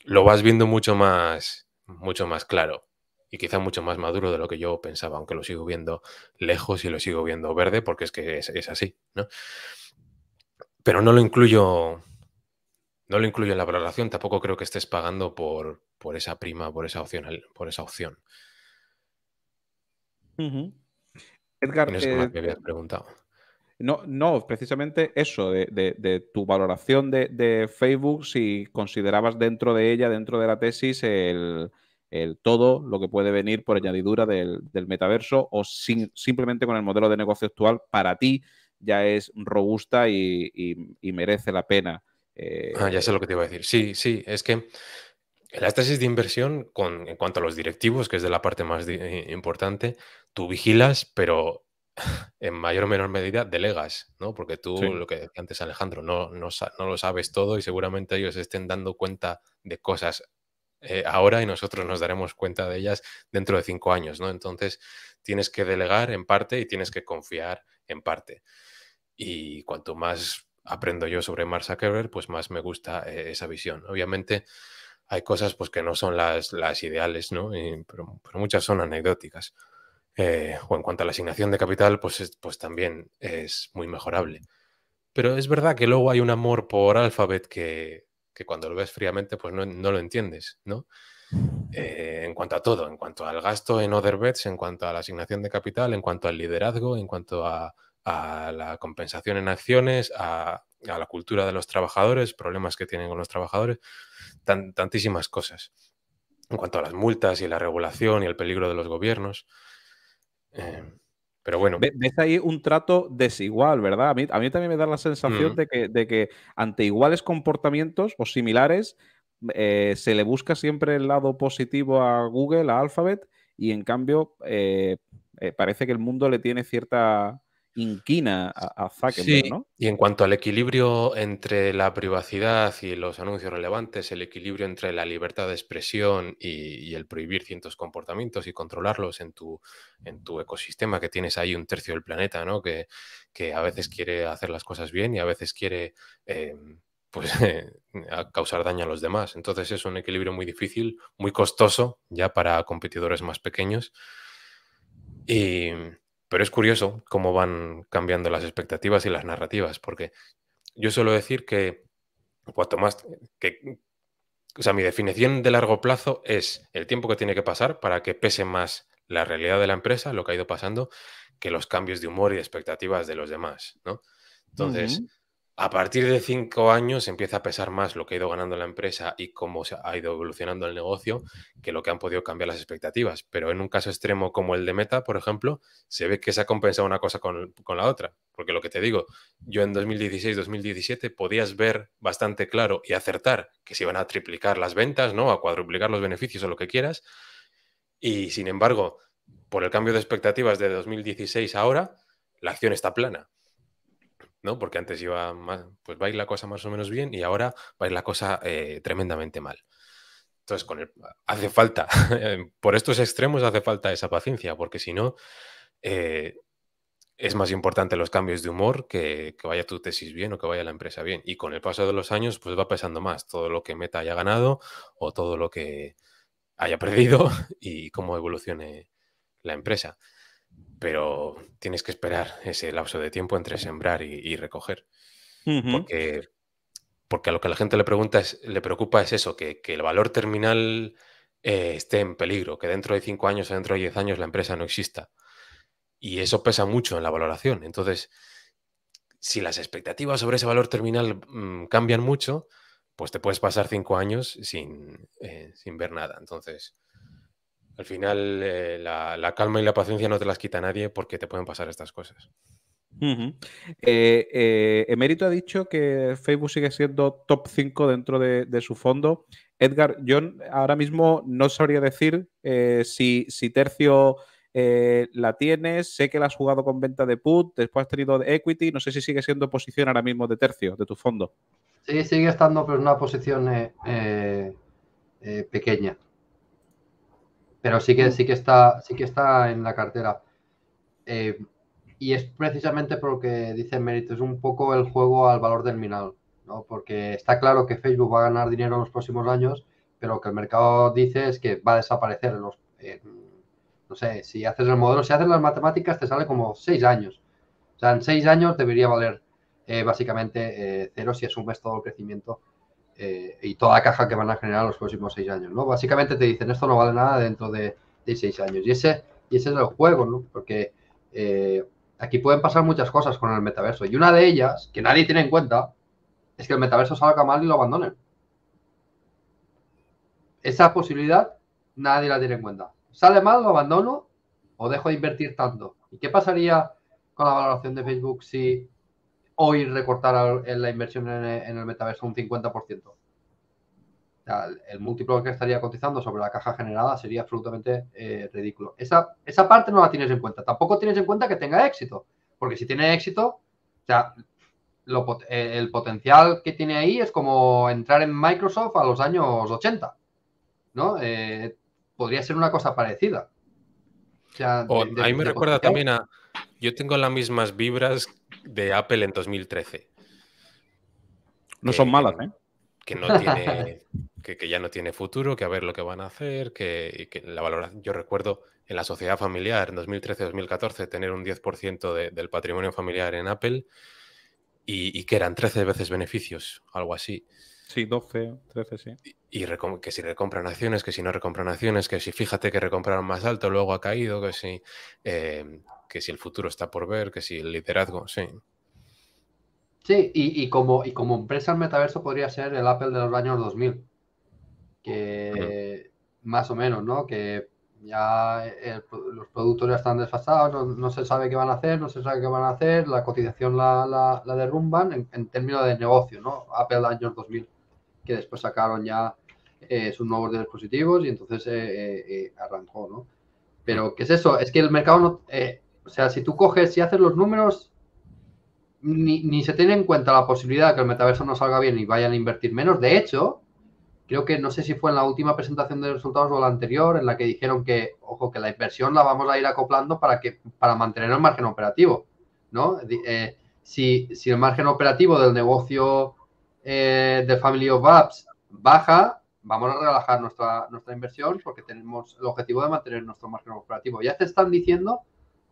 lo vas viendo mucho más, mucho más claro y quizá mucho más maduro de lo que yo pensaba, aunque lo sigo viendo lejos y lo sigo viendo verde, porque es que es, así, ¿no? Pero no lo incluyo. No lo incluyo en la valoración, tampoco creo que estés pagando por, por esa prima, por esa opción, por esa opción. Edgar, me eh, preguntado. No, no, precisamente eso, de, tu valoración de, Facebook, si considerabas dentro de ella, dentro de la tesis, el, todo lo que puede venir por añadidura del, metaverso o simplemente con el modelo de negocio actual para ti ya es robusta y, merece la pena. Eh, ah, ya sé lo que te iba a decir. Sí, sí, es que las tesis de inversión, en cuanto a los directivos, que es de la parte más eh, importante, tú vigilas, pero en mayor o menor medida delegas, ¿no? Porque tú, lo que decía antes Alejandro, no, no, lo sabes todo y seguramente ellos estén dando cuenta de cosas eh, ahora y nosotros nos daremos cuenta de ellas dentro de cinco años, ¿no? Entonces tienes que delegar en parte y tienes que confiar en parte. Y cuanto más aprendo yo sobre Mark Zuckerberg, pues más me gusta eh, esa visión. Obviamente hay cosas pues que no son las, ideales, ¿no? pero muchas son anecdóticas. Eh, o en cuanto a la asignación de capital, pues, pues también es muy mejorable. Pero es verdad que luego hay un amor por Alphabet que, cuando lo ves fríamente, pues no, lo entiendes, ¿no? Eh, en cuanto a todo, en cuanto al gasto en other bets, en cuanto a la asignación de capital, en cuanto al liderazgo, en cuanto a, la compensación en acciones, a, la cultura de los trabajadores, problemas que tienen con los trabajadores, tantísimas cosas. En cuanto a las multas y la regulación y el peligro de los gobiernos. Eh, pero bueno. Ves ahí un trato desigual, ¿verdad? A mí, a mí también me da la sensación mm. de, que, ante iguales comportamientos o similares, eh, se le busca siempre el lado positivo a Google, a Alphabet, y en cambio eh, parece que el mundo le tiene cierta inquina a, a sí. Y en cuanto al equilibrio entre la privacidad y los anuncios relevantes, el equilibrio entre la libertad de expresión y, el prohibir ciertos comportamientos y controlarlos en tu, en tu ecosistema, que tienes ahí un tercio del planeta, ¿no? Que, que a veces quiere hacer las cosas bien y a veces quiere. Em, pues causar daño a los demás. Entonces es un equilibrio muy difícil, muy costoso ya para competidores más pequeños. Y, pero es curioso cómo van cambiando las expectativas y las narrativas, porque yo suelo decir que cuanto más que o sea, mi definición de largo plazo es el tiempo que tiene que pasar para que pese más la realidad de la empresa, lo que ha ido pasando, que los cambios de humor y expectativas de los demás, ¿no? Entonces, a partir de cinco años empieza a pesar más lo que ha ido ganando la empresa y cómo se ha ido evolucionando el negocio que lo que han podido cambiar las expectativas. Pero en un caso extremo como el de Meta, por ejemplo, se ve que se ha compensado una cosa con, la otra. Porque lo que te digo, yo en 2016-2017 podías ver bastante claro y acertar que se iban a triplicar las ventas, ¿no? A cuadruplicar los beneficios o lo que quieras. Y sin embargo, por el cambio de expectativas de 2016 a ahora, la acción está plana porque antes iba pues va a ir la cosa más o menos bien y ahora va a ir la cosa eh, tremendamente mal. Entonces, con el, hace falta, por estos extremos hace falta esa paciencia, porque si no, eh, es más importante los cambios de humor que, que, vaya tu tesis bien o que vaya la empresa bien. Y con el paso de los años, pues va pesando más todo lo que Meta haya ganado o todo lo que haya perdido y cómo evolucione la empresa pero tienes que esperar ese lapso de tiempo entre sembrar y, recoger. Porque a lo que la gente le pregunta es, le preocupa es eso, que, el valor terminal eh, esté en peligro, que dentro de cinco años o dentro de diez años la empresa no exista. Y eso pesa mucho en la valoración. Entonces, si las expectativas sobre ese valor terminal mm, cambian mucho, pues te puedes pasar cinco años sin, eh, sin ver nada. Entonces, al final, eh, la, calma y la paciencia no te las quita nadie porque te pueden pasar estas cosas. Eh, eh, Emérito ha dicho que Facebook sigue siendo top 5 dentro de, su fondo. Edgar, yo ahora mismo no sabría decir si, Tercio la tienes. Sé que la has jugado con venta de put, después has tenido de equity. No sé si sigue siendo posición ahora mismo de Tercio, de tu fondo. Sí, sigue estando, pero en una posición pequeña pero sí que, mm. sí que, está, sí que está en la cartera. Eh, y es precisamente porque, dice Mérito, es un poco el juego al valor del porque está claro que Facebook va a ganar dinero en los próximos años, pero que el mercado dice es que va a desaparecer los... no sé, si haces el modelo, si haces las matemáticas, te sale como seis años. O sea, en seis años debería valer eh, básicamente eh, cero si asumes todo el crecimiento eh, y toda la caja que van a generar los próximos seis años, ¿no? Básicamente te dicen, esto no vale nada dentro de, seis años. Y ese, y ese es el juego, ¿no? Porque eh, aquí pueden pasar muchas cosas con el metaverso. Y una de ellas, que nadie tiene en cuenta, es que el metaverso salga mal y lo abandonen. Esa posibilidad nadie la tiene en cuenta. Sale mal, lo abandono o dejo de invertir tanto. ¿Y qué pasaría con la valoración de Facebook si hoy recortar la inversión en el metaverso un 50%. el múltiplo que estaría cotizando sobre la caja generada sería absolutamente eh, ridículo. Esa, esa parte no la tienes en cuenta. Tampoco tienes en cuenta que tenga éxito, porque si tiene éxito, eh, el potencial que tiene ahí es como entrar en Microsoft a los años 80, ¿no? Eh, podría ser una cosa parecida. O a mí me recuerda también a... Yo tengo las mismas vibras de Apple en 2013. No son malas, ¿eh? Que, no tiene, que, ya no tiene futuro, que a ver lo que van a hacer, que, la valoración, yo recuerdo en la sociedad familiar en 2013-2014 tener un 10% del patrimonio familiar en Apple y, que eran 13 veces beneficios, algo así. Sí, 12, 13, sí. Y, que si recompran acciones, que si no recompran acciones, que si fíjate que recompraron más alto, luego ha caído, que si... Eh, que si el futuro está por ver, que si el liderazgo, sí. Sí, y, como, y como empresa el metaverso podría ser el Apple de los años 2000, que más o menos, ¿no? Que ya eh, los productos ya están desfasados, no, se sabe qué van a hacer, no se sabe qué van a hacer, la cotización la, derrumban en, términos de negocio, ¿no? Apple de años 2000, que después sacaron ya eh, sus nuevos dispositivos y entonces eh, arrancó, ¿no? Pero, mm. ¿qué es eso? Es que el mercado no, o sea, si tú coges y si haces los números, ni, ni, se tiene en cuenta la posibilidad de que el metaverso no salga bien y vayan a invertir menos. De hecho, creo que no sé si fue en la última presentación de resultados o la anterior, en la que dijeron que, ojo, que la inversión la vamos a ir acoplando para, que, para mantener el margen operativo. ¿no? Eh, si, el margen operativo del negocio eh, de Family of Apps baja, vamos a relajar nuestra, nuestra inversión porque tenemos el objetivo de mantener nuestro margen operativo. Ya te están diciendo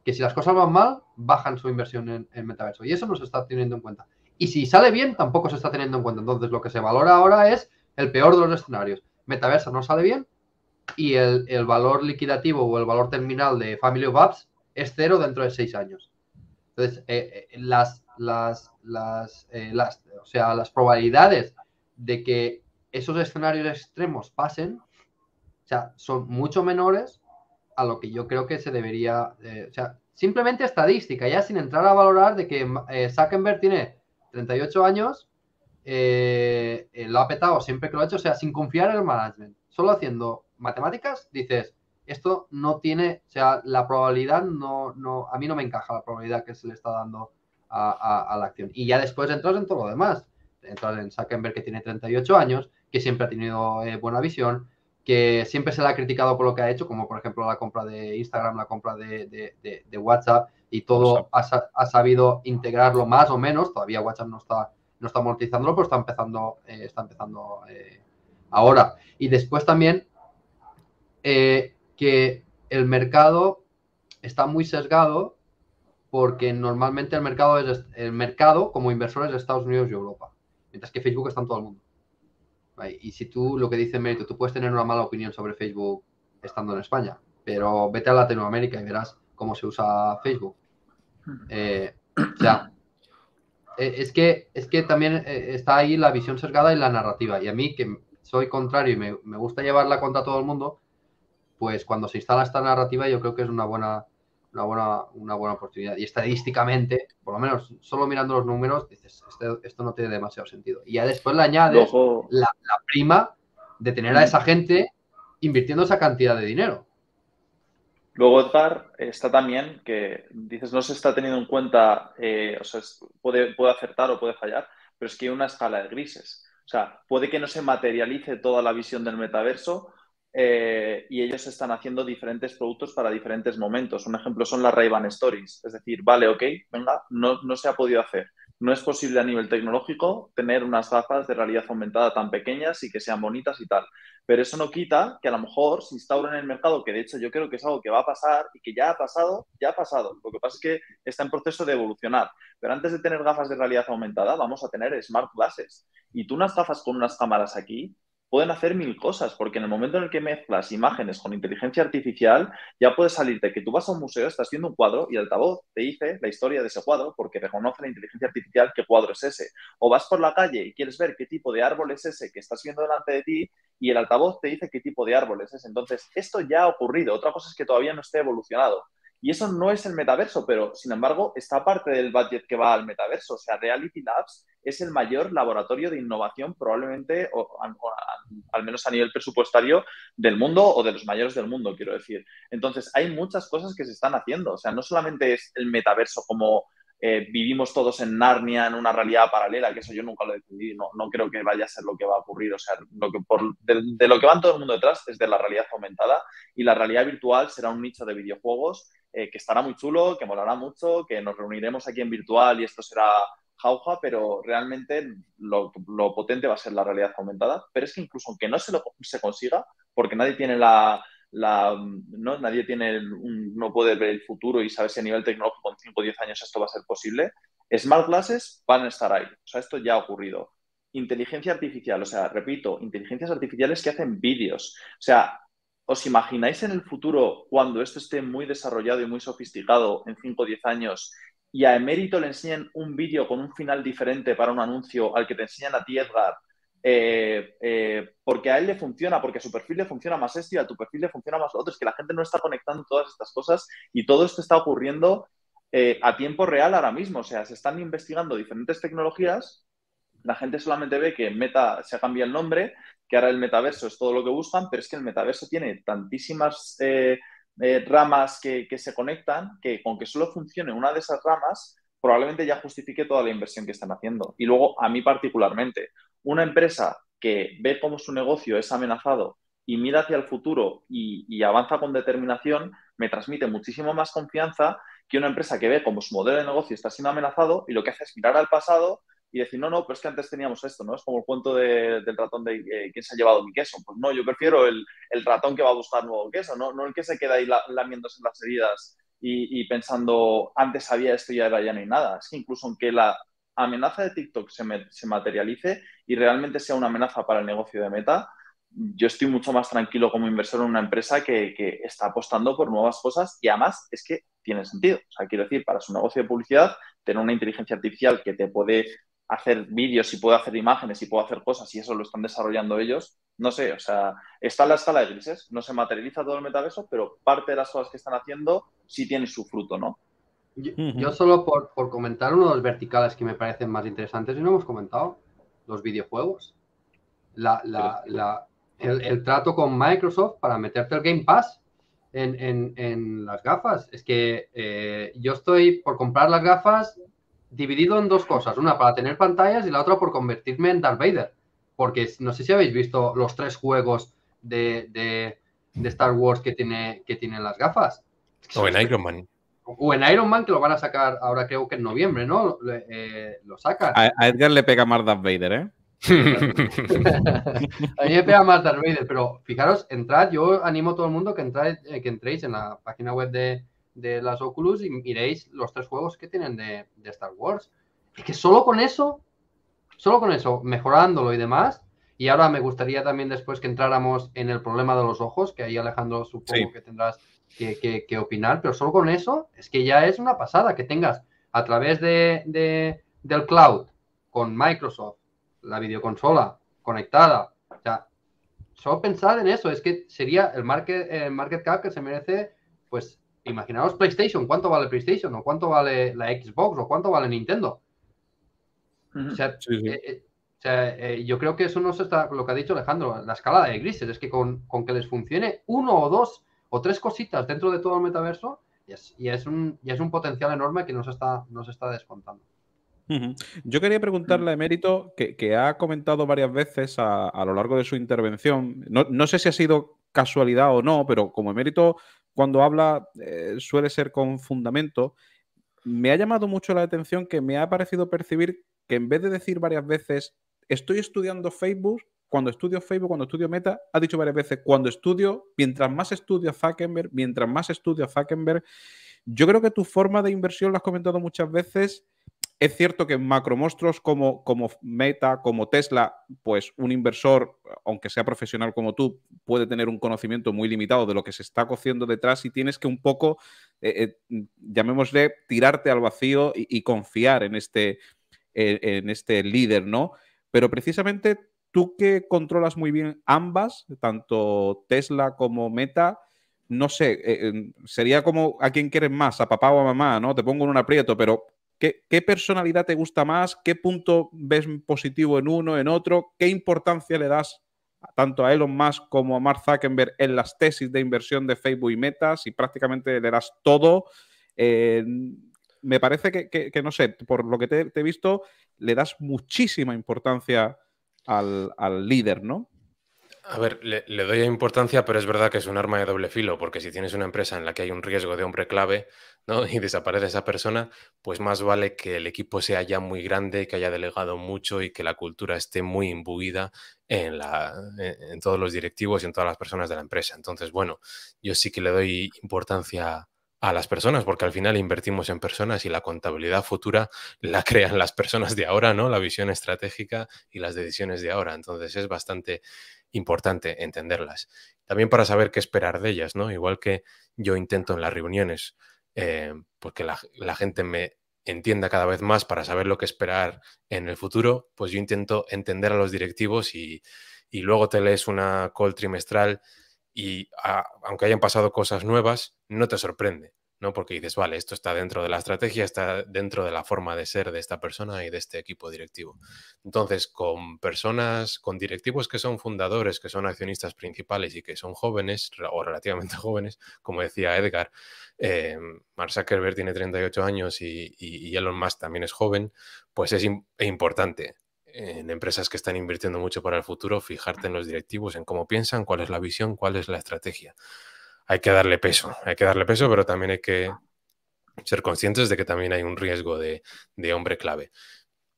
que si las cosas van mal, bajan su inversión en, metaverso. Y eso no se está teniendo en cuenta. Y si sale bien, tampoco se está teniendo en cuenta. Entonces, lo que se valora ahora es el peor de los escenarios. Metaverso no sale bien y el, valor liquidativo o el valor terminal de Family of Apps es cero dentro de seis años. Entonces, eh, eh, las, eh, las, o sea, las probabilidades de que esos escenarios extremos pasen, o sea, son mucho menores a lo que yo creo que se debería, eh, o sea, simplemente estadística, ya sin entrar a valorar de que eh, Zuckerberg tiene 38 años, eh, lo ha petado siempre que lo ha hecho, o sea, sin confiar en el management, solo haciendo matemáticas, dices, esto no tiene, o sea, la probabilidad no, no, a mí no me encaja la probabilidad que se le está dando a, la acción. Y ya después entras en todo lo demás, entras en Zuckerberg que tiene 38 años, que siempre ha tenido buena visión, que siempre se le ha criticado por lo que ha hecho, como por ejemplo la compra de Instagram, la compra de, WhatsApp, y todo Ha, sabido integrarlo más o menos. Todavía WhatsApp no está, no está amortizándolo, pero está empezando, eh, está empezando eh, ahora. Y después también eh, que el mercado está muy sesgado porque normalmente el mercado es el mercado como inversores de Estados Unidos y Europa, mientras que Facebook está en todo el mundo. Y si tú, lo que dice Mérito, tú puedes tener una mala opinión sobre Facebook estando en España, pero vete a Latinoamérica y verás cómo se usa Facebook. Eh, o eh, es que, es que también eh, está ahí la visión sesgada y la narrativa. Y a mí, que soy contrario y me, me gusta llevarla contra todo el mundo, pues cuando se instala esta narrativa yo creo que es una buena una buena, una buena oportunidad. Y estadísticamente, por lo menos solo mirando los números, dices, este, esto no tiene demasiado sentido. Y ya después le añades la, la, prima de tener a mm. esa gente invirtiendo esa cantidad de dinero. Luego, Edgar, está también que dices, no se está teniendo en cuenta, eh, o sea, puede, puede acertar o puede fallar, pero es que hay una escala de grises. O sea, puede que no se materialice toda la visión del metaverso, eh, y ellos están haciendo diferentes productos para diferentes momentos. Un ejemplo son las ray Stories. Es decir, vale, ok, venga, no, no, se ha podido hacer. No es posible a nivel tecnológico tener unas gafas de realidad aumentada tan pequeñas y que sean bonitas y tal. Pero eso no quita que a lo mejor se instauren en el mercado, que de hecho yo creo que es algo que va a pasar y que ya ha pasado, ya ha pasado. Lo que pasa es que está en proceso de evolucionar. Pero antes de tener gafas de realidad aumentada, vamos a tener smart glasses. Y tú unas gafas con unas cámaras aquí, pueden hacer mil cosas, porque en el momento en el que mezclas imágenes con inteligencia artificial, ya puedes salirte que tú vas a un museo, estás viendo un cuadro y el altavoz te dice la historia de ese cuadro, porque reconoce la inteligencia artificial qué cuadro es ese. O vas por la calle y quieres ver qué tipo de árbol es ese que estás viendo delante de ti y el altavoz te dice qué tipo de árbol es ese. Entonces, esto ya ha ocurrido. Otra cosa es que todavía no esté evolucionado, y eso no es el metaverso, pero sin embargo está parte del budget que va al metaverso. O sea, Reality Labs es el mayor laboratorio de innovación probablemente, o, al menos a nivel presupuestario, del mundo o de los mayores del mundo, quiero decir. Entonces, hay muchas cosas que se están haciendo. O sea, no solamente es el metaverso como eh, vivimos todos en Narnia, en una realidad paralela, que eso yo nunca lo decidí, no, no creo que vaya a ser lo que va a ocurrir, o sea, lo que de, lo que van todo el mundo detrás es de la realidad aumentada y la realidad virtual será un nicho de videojuegos eh, que estará muy chulo, que molará mucho, que nos reuniremos aquí en virtual y esto será jauja, pero realmente lo, lo potente va a ser la realidad aumentada, pero es que incluso aunque no se, lo, se consiga, porque nadie tiene la ¿no? nadie tiene, un, no puede ver el futuro y saber si a nivel tecnológico en 5 o 10 años esto va a ser posible, smart glasses van a estar ahí. O sea, esto ya ha ocurrido. Inteligencia artificial, o sea, repito, inteligencias artificiales que hacen vídeos. O sea, ¿os imagináis en el futuro cuando esto esté muy desarrollado y muy sofisticado en 5 o 10 años y a Emérito le enseñen un vídeo con un final diferente para un anuncio al que te enseñan a ti, Edgar, eh, eh, porque a él le funciona, porque a su perfil le funciona más esto y a tu perfil le funciona más lo otro. Es que la gente no está conectando todas estas cosas y todo esto está ocurriendo eh, a tiempo real ahora mismo. O sea, se están investigando diferentes tecnologías. La gente solamente ve que Meta se cambia el nombre, que ahora el metaverso es todo lo que buscan, pero es que el metaverso tiene tantísimas ramas que, que se conectan que con que solo funcione una de esas ramas, probablemente ya justifique toda la inversión que están haciendo. Y luego, a mí particularmente, una empresa que ve cómo su negocio es amenazado y mira hacia el futuro y, avanza con determinación, me transmite muchísimo más confianza que una empresa que ve cómo su modelo de negocio está siendo amenazado y lo que hace es mirar al pasado y decir, no, no, pero es que antes teníamos esto, ¿no? Es como el cuento del ratón de eh, quién se ha llevado mi queso. Pues no, yo prefiero el, ratón que va a buscar nuevo queso, no, no el que se queda ahí lamiéndose las heridas y, pensando, antes había esto y ahora ya no hay nada. Es que incluso que la, amenaza de TikTok se, materialice y realmente sea una amenaza para el negocio de Meta, yo estoy mucho más tranquilo como inversor en una empresa que, está apostando por nuevas cosas y además es que tiene sentido. O sea, quiero decir, para su negocio de publicidad, tener una inteligencia artificial que te puede hacer vídeos y puede hacer imágenes y puede hacer cosas y eso lo están desarrollando ellos, no sé, o sea, está la escala de grises, no se materializa todo el eso, pero parte de las cosas que están haciendo sí tiene su fruto, ¿no? Yo, solo por, comentar uno de los verticales que me parecen más interesantes y no hemos comentado, los videojuegos. La, la, el, trato con Microsoft para meterte el Game Pass en, las gafas. Es que eh, yo estoy por comprar las gafas dividido en dos cosas. Una para tener pantallas y la otra por convertirme en Darth Vader. Porque no sé si habéis visto los tres juegos de, de, Star Wars que tiene, que tienen las gafas. O en Iron Man. O en Iron Man, que lo van a sacar ahora creo que en noviembre, ¿no? Eh, lo saca. A, Edgar le pega más Darth Vader, ¿eh? a mí me pega más Darth Vader, pero fijaros, entrad, yo animo a todo el mundo que, eh, que entréis en la página web de, las Oculus y miréis los tres juegos que tienen de, Star Wars. Es que solo con eso, solo con eso, mejorándolo y demás, y ahora me gustaría también después que entráramos en el problema de los ojos, que ahí Alejandro supongo que tendrás que, opinar, pero solo con eso es que ya es una pasada que tengas a través de, del cloud con Microsoft la videoconsola conectada. O sea, solo pensar en eso es que sería el market, el market cap que se merece, pues imaginaos PlayStation, cuánto vale PlayStation o cuánto vale la Xbox o cuánto vale Nintendo. O sea, eh, eh, eh, yo creo que eso no se está, lo que ha dicho Alejandro, la escala de grises, es que con, con que les funcione uno o dos o tres cositas dentro de todo el metaverso y es, un, potencial enorme que nos está, está descontando. Yo quería preguntarle a Emérito, que, ha comentado varias veces a, lo largo de su intervención, no, sé si ha sido casualidad o no, pero como Emérito cuando habla eh, suele ser con fundamento, me ha llamado mucho la atención que me ha parecido percibir que en vez de decir varias veces estoy estudiando Facebook, cuando estudio Facebook, cuando estudio Meta, ha dicho varias veces, cuando estudio, mientras más estudio Zuckerberg, mientras más estudio a Zuckerberg, yo creo que tu forma de inversión, lo has comentado muchas veces, es cierto que en macromonstruos como, como Meta, como Tesla, pues un inversor, aunque sea profesional como tú, puede tener un conocimiento muy limitado de lo que se está cociendo detrás y tienes que un poco, eh, eh, llamémosle, tirarte al vacío y, confiar en este, eh, en este líder, ¿no? Pero precisamente tú que controlas muy bien ambas, tanto Tesla como Meta, no sé, eh, sería como a quién quieres más, a papá o a mamá, ¿no? Te pongo en un aprieto, pero ¿qué, personalidad te gusta más? ¿Qué punto ves positivo en uno, en otro? ¿Qué importancia le das tanto a Elon Musk como a Mark Zuckerberg en las tesis de inversión de Facebook y Meta? Si prácticamente le das todo. Eh, me parece que, no sé, por lo que te, te he visto, le das muchísima importancia al, líder, ¿no? A ver, le, doy importancia, pero es verdad que es un arma de doble filo, porque si tienes una empresa en la que hay un riesgo de hombre clave ¿no? y desaparece esa persona, pues más vale que el equipo sea ya muy grande, que haya delegado mucho y que la cultura esté muy imbuida en, la, en todos los directivos y en todas las personas de la empresa. Entonces, bueno, yo sí que le doy importancia a las personas, porque al final invertimos en personas y la contabilidad futura la crean las personas de ahora, ¿no? La visión estratégica y las decisiones de ahora. Entonces es bastante importante entenderlas. También para saber qué esperar de ellas, ¿no? Igual que yo intento en las reuniones, eh, porque pues la, gente me entienda cada vez más para saber lo que esperar en el futuro, pues yo intento entender a los directivos y, y luego te lees una call trimestral y aunque hayan pasado cosas nuevas, no te sorprende, ¿no? Porque dices, vale, esto está dentro de la estrategia, está dentro de la forma de ser de esta persona y de este equipo directivo. Entonces, con personas, con directivos que son fundadores, que son accionistas principales y que son jóvenes o relativamente jóvenes, como decía Edgar, eh, Mark tiene 38 años y, Elon Musk también es joven, pues es e importante en empresas que están invirtiendo mucho para el futuro, fijarte en los directivos, en cómo piensan, cuál es la visión, cuál es la estrategia. Hay que darle peso, hay que darle peso, pero también hay que ser conscientes de que también hay un riesgo de, hombre clave.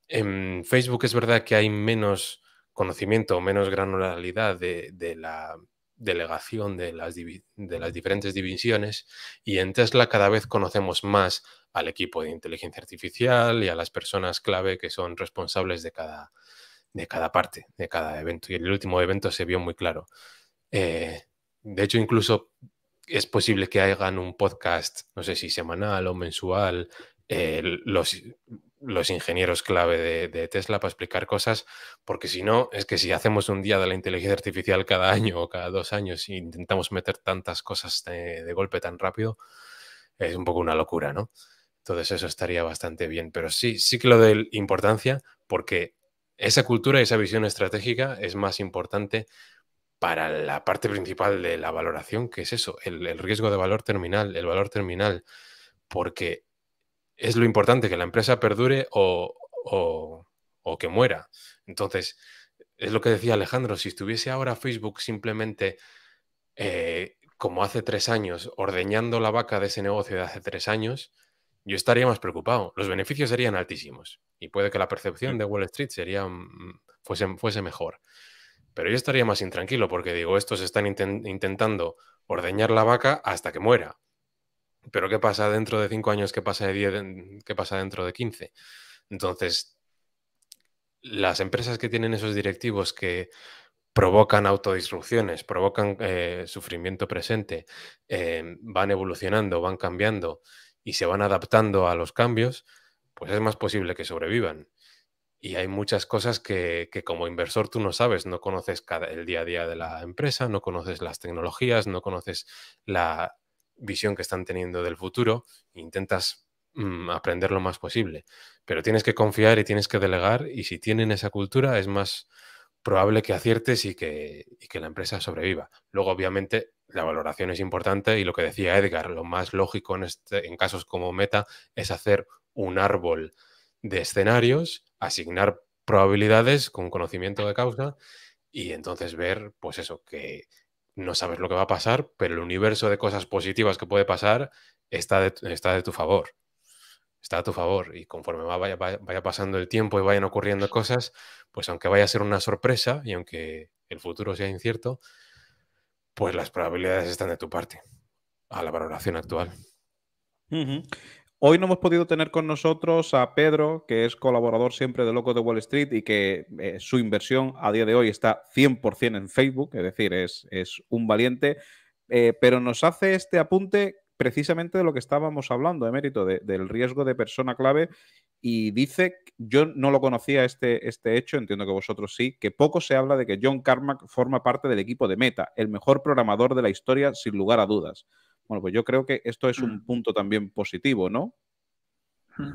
En Facebook es verdad que hay menos conocimiento, menos granularidad de, la delegación de las diferentes divisiones y en Tesla cada vez conocemos más al equipo de inteligencia artificial y a las personas clave que son responsables de cada, de cada parte, de cada evento. Y el último evento se vio muy claro. Eh, de hecho, incluso es posible que hagan un podcast, no sé si semanal o mensual, eh, los, ingenieros clave de, Tesla para explicar cosas, porque si no, es que si hacemos un día de la inteligencia artificial cada año o cada dos años e intentamos meter tantas cosas de golpe tan rápido, es un poco una locura, ¿no? Entonces eso estaría bastante bien. Pero sí, sí que lo de importancia porque esa cultura y esa visión estratégica es más importante para la parte principal de la valoración, que es eso, el, riesgo de valor terminal, el valor terminal, porque es lo importante, que la empresa perdure o, que muera. Entonces, es lo que decía Alejandro, si estuviese ahora Facebook simplemente, eh, como hace tres años, ordeñando la vaca de ese negocio de hace tres años, yo estaría más preocupado. Los beneficios serían altísimos y puede que la percepción de Wall Street sería, mm, fuese, fuese mejor. Pero yo estaría más intranquilo porque digo, estos están intentando ordeñar la vaca hasta que muera. Pero ¿qué pasa dentro de cinco años? ¿Qué pasa, de 10, ¿Qué pasa dentro de 15? Entonces, las empresas que tienen esos directivos que provocan autodisrupciones, provocan eh, sufrimiento presente, eh, van evolucionando, van cambiando y se van adaptando a los cambios, pues es más posible que sobrevivan. Y hay muchas cosas que, como inversor tú no sabes, no conoces cada, el día a día de la empresa, no conoces las tecnologías, no conoces la visión que están teniendo del futuro, e intentas mm, aprender lo más posible, pero tienes que confiar y tienes que delegar y si tienen esa cultura es más probable que aciertes y que, y que la empresa sobreviva. Luego, obviamente, la valoración es importante y lo que decía Edgar, lo más lógico este, en, casos como meta es hacer un árbol de escenarios, asignar probabilidades con conocimiento de causa y entonces ver, pues eso, que no sabes lo que va a pasar, pero el universo de cosas positivas que puede pasar está de, está tu favor. Está a tu favor y conforme vaya pasando el tiempo y vayan ocurriendo cosas, pues aunque vaya a ser una sorpresa y aunque el futuro sea incierto, pues las probabilidades están de tu parte a la valoración actual. Hoy no hemos podido tener con nosotros a Pedro, que es colaborador siempre de Loco de Wall Street y que eh, su inversión a día de hoy está 100% en Facebook, es decir, es, es un valiente, eh, pero nos hace este apunte precisamente de lo que estábamos hablando, de mérito, del riesgo de persona clave y dice, yo no lo conocía este, este hecho, entiendo que vosotros sí, que poco se habla de que John Carmack forma parte del equipo de Meta, el mejor programador de la historia sin lugar a dudas. Bueno, pues yo creo que esto es un mm. punto también positivo, ¿no? Mm.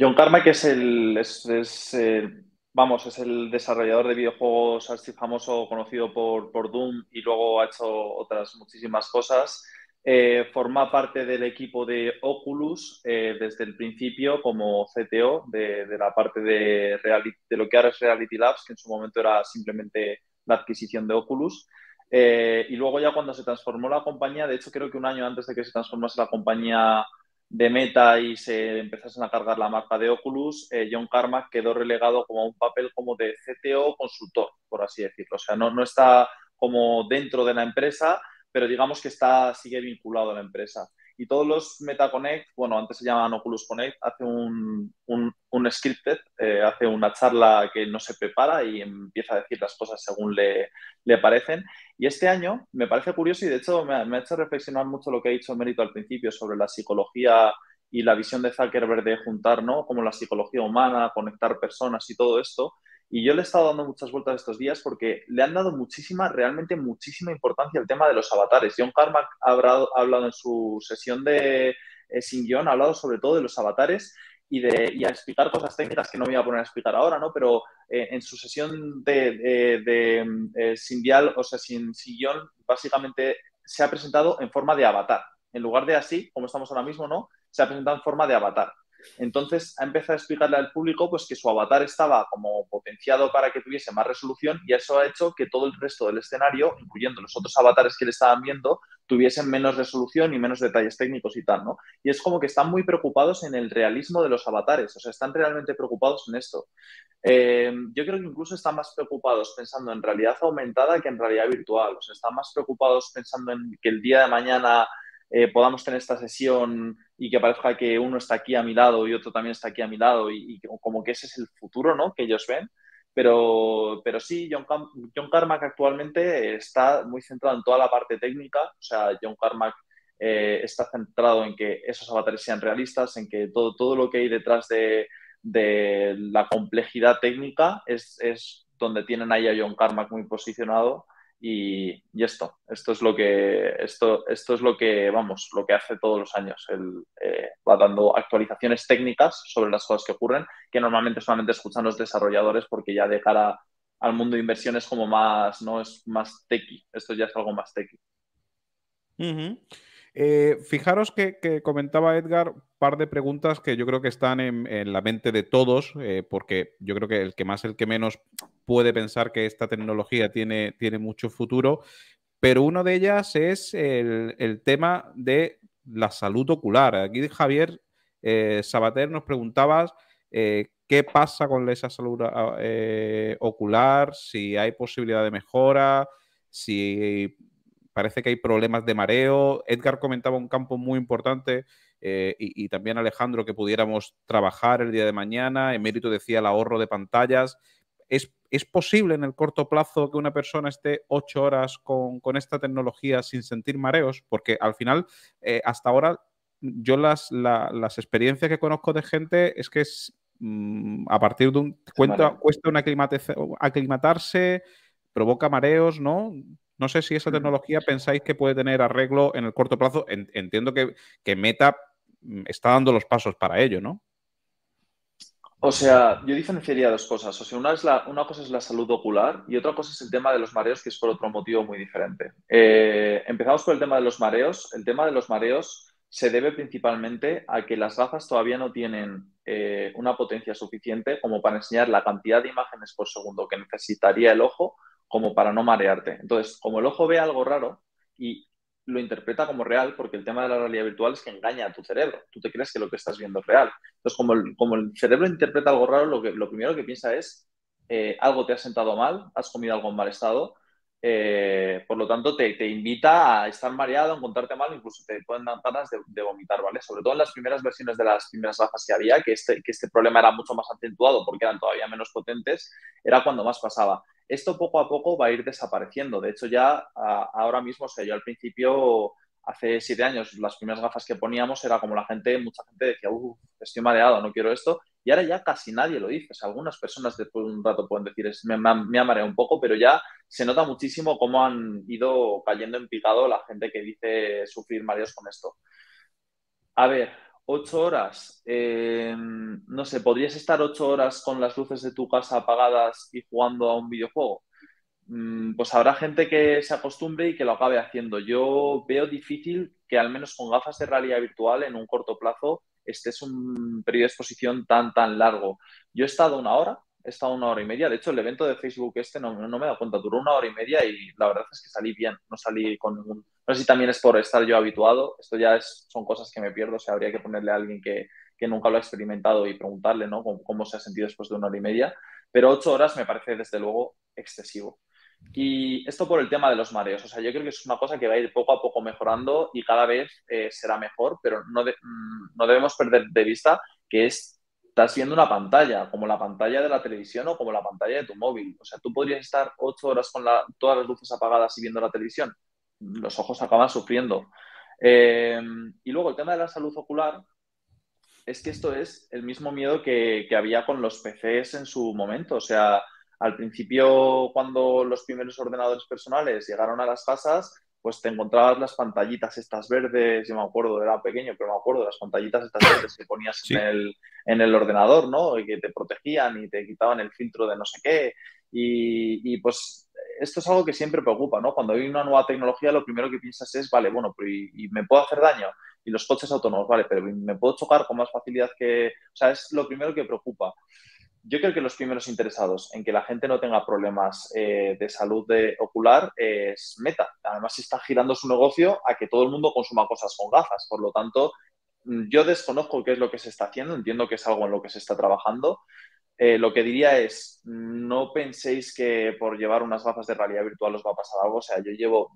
John Carmack es el, es, eh, vamos, es el desarrollador de videojuegos así famoso, conocido por, por Doom y luego ha hecho otras muchísimas cosas eh, parte del equipo de Oculus eh, desde el principio como CTO de, la parte de, de, lo que ahora es Reality Labs, que en su momento era simplemente la adquisición de Oculus. Eh, y luego ya cuando se transformó la compañía, de hecho creo que un año antes de que se transformase la compañía de Meta y se empezasen a cargar la marca de Oculus, eh, John Carmack quedó relegado como un papel como de CTO consultor, por así decirlo. O sea, no, no está como dentro de la empresa, pero digamos que está, sigue vinculado a la empresa. Y todos los MetaConnect, bueno, antes se llamaban Oculus Connect, hace un, un, scripted, eh, hace una charla que no se prepara y empieza a decir las cosas según le, le parecen. Y este año me parece curioso y de hecho me, me ha hecho reflexionar mucho lo que ha dicho Mérito al principio sobre la psicología y la visión de Zuckerberg de juntar, ¿no? Como la psicología humana, conectar personas y todo esto. Y yo le he estado dando muchas vueltas estos días porque le han dado muchísima, realmente muchísima importancia al tema de los avatares. John Carmack ha hablado, en su sesión de eh, Sin Guión, ha hablado sobre todo de los avatares y, de, y a explicar cosas técnicas que no me voy a poner a explicar ahora, ¿no? Pero eh, en su sesión de, de, eh, o sea, sin, Guión, básicamente se ha presentado en forma de avatar. En lugar de así, como estamos ahora mismo, ¿no? Se ha presentado en forma de avatar. Entonces ha empezado a explicarle al público pues, que su avatar estaba como potenciado para que tuviese más resolución y eso ha hecho que todo el resto del escenario, incluyendo los otros avatares que le estaban viendo, tuviesen menos resolución y menos detalles técnicos y tal, ¿no? Y es como que están muy preocupados en el realismo de los avatares, o sea, están realmente preocupados en esto. Eh, yo creo que incluso están más preocupados pensando en realidad aumentada que en realidad virtual, o sea, están más preocupados pensando en que el día de mañana eh, podamos tener esta sesión y que parezca que uno está aquí a mi lado y otro también está aquí a mi lado y, como que ese es el futuro ¿no? que ellos ven. Pero, pero sí, John, John Carmack actualmente está muy centrado en toda la parte técnica, o sea, John Carmack eh, está centrado en que esos avatares sean realistas, en que todo, todo lo que hay detrás de, la complejidad técnica es, es donde tienen ahí a John Carmack muy posicionado y, esto, esto es lo que, esto, esto es lo que, vamos, lo que hace todos los años. Eh, va dando actualizaciones técnicas sobre las cosas que ocurren, que normalmente solamente escuchan los desarrolladores porque ya de al mundo de inversiones como más, no es más tequi, esto ya es algo más tequi. Eh, fijaros que, comentaba Edgar par de preguntas que yo creo que están en, la mente de todos, eh, porque yo creo que el que más, el que menos puede pensar que esta tecnología tiene, tiene mucho futuro, pero una de ellas es el, tema de la salud ocular. Aquí Javier eh, Sabater nos preguntaba eh, qué pasa con esa salud ah, eh, ocular, si hay posibilidad de mejora, si parece que hay problemas de mareo. Edgar comentaba un campo muy importante y, y, también Alejandro que pudiéramos trabajar el día de mañana. Emérito decía el ahorro de pantallas. ¿Es, posible en el corto plazo que una persona esté ocho horas con, esta tecnología sin sentir mareos? Porque al final, eh, hasta ahora, yo las, las experiencias que conozco de gente es que es, mm, a partir de un... Cuenta, cuesta un aclimatarse, provoca mareos, ¿no? No sé si esa mm. tecnología pensáis que puede tener arreglo en el corto plazo. entiendo que, que Meta mm, está dando los pasos para ello, ¿no? O sea, yo diferenciaría dos cosas. O sea, una, una cosa es la salud ocular y otra cosa es el tema de los mareos, que es por otro motivo muy diferente. Eh, empezamos por el tema de los mareos. El tema de los mareos se debe principalmente a que las gafas todavía no tienen eh, una potencia suficiente como para enseñar la cantidad de imágenes por segundo que necesitaría el ojo como para no marearte. Entonces, como el ojo ve algo raro y lo interpreta como real porque el tema de la realidad virtual es que engaña a tu cerebro. Tú te crees que lo que estás viendo es real. Entonces, como el, como el cerebro interpreta algo raro, lo, que, lo primero que piensa es eh, algo te ha sentado mal, has comido algo en mal estado, eh, por lo tanto, te, invita a estar mareado, a encontrarte mal, incluso te pueden dar ganas de, vomitar, ¿vale? Sobre todo en las primeras versiones de las primeras gafas que había, que este, que este problema era mucho más acentuado porque eran todavía menos potentes, era cuando más pasaba. Esto poco a poco va a ir desapareciendo. De hecho, ya ahora mismo, o sea, yo al principio, hace siete años, las primeras gafas que poníamos era como la gente, mucha gente decía, uff, estoy mareado, no quiero esto. Y ahora ya casi nadie lo dice. algunas personas después de un rato pueden decir, es, me, me amaré un poco, pero ya se nota muchísimo cómo han ido cayendo en picado la gente que dice sufrir mareos con esto. A ver, ocho horas, eh, no sé, ¿podrías estar ocho horas con las luces de tu casa apagadas y jugando a un videojuego? Mm, pues habrá gente que se acostumbre y que lo acabe haciendo. Yo veo difícil que al menos con gafas de realidad virtual en un corto plazo este es un periodo de exposición tan, tan largo. Yo he estado una hora, he estado una hora y media. De hecho, el evento de Facebook este no, no me da cuenta, duró una hora y media y la verdad es que salí bien, no salí con No sé si también es por estar yo habituado, esto ya es, son cosas que me pierdo, o habría que ponerle a alguien que, nunca lo ha experimentado y preguntarle, ¿no? cómo se ha sentido después de una hora y media. Pero ocho horas me parece, desde luego, excesivo. Y esto por el tema de los mareos. O sea, yo creo que es una cosa que va a ir poco a poco mejorando y cada vez eh, será mejor, pero mm, no, debemos perder de vista que es, estás viendo una pantalla, como la pantalla de la televisión o como la pantalla de tu móvil. O sea, tú podrías estar ocho horas con todas las luces apagadas y viendo la televisión. Los ojos acaban sufriendo. Eh, y luego el tema de la salud ocular, es que esto es el mismo miedo que, que había con los PCs en su momento. O sea, al principio, cuando los primeros ordenadores personales llegaron a las casas, pues te encontrabas las pantallitas estas verdes, yo me acuerdo, era pequeño, pero me acuerdo, las pantallitas estas verdes que ponías en, el, ordenador, ¿no? Y que te protegían y te quitaban el filtro de no sé qué. Y, pues esto es algo que siempre preocupa, ¿no? Cuando hay una nueva tecnología, lo primero que piensas es, vale, bueno, y me puedo hacer daño? Y los coches autónomos, vale, pero ¿me puedo chocar con más facilidad que...? O sea, es lo primero que preocupa yo creo que los primeros interesados en que la gente no tenga problemas eh, de salud de ocular es Meta. Además, se está girando su negocio a que todo el mundo consuma cosas con gafas. Por lo tanto, mm, yo desconozco qué es lo que se está haciendo, entiendo que es algo en lo que se está trabajando. Eh, lo que diría es, no penséis que por llevar unas gafas de realidad virtual os va a pasar algo. O sea, yo llevo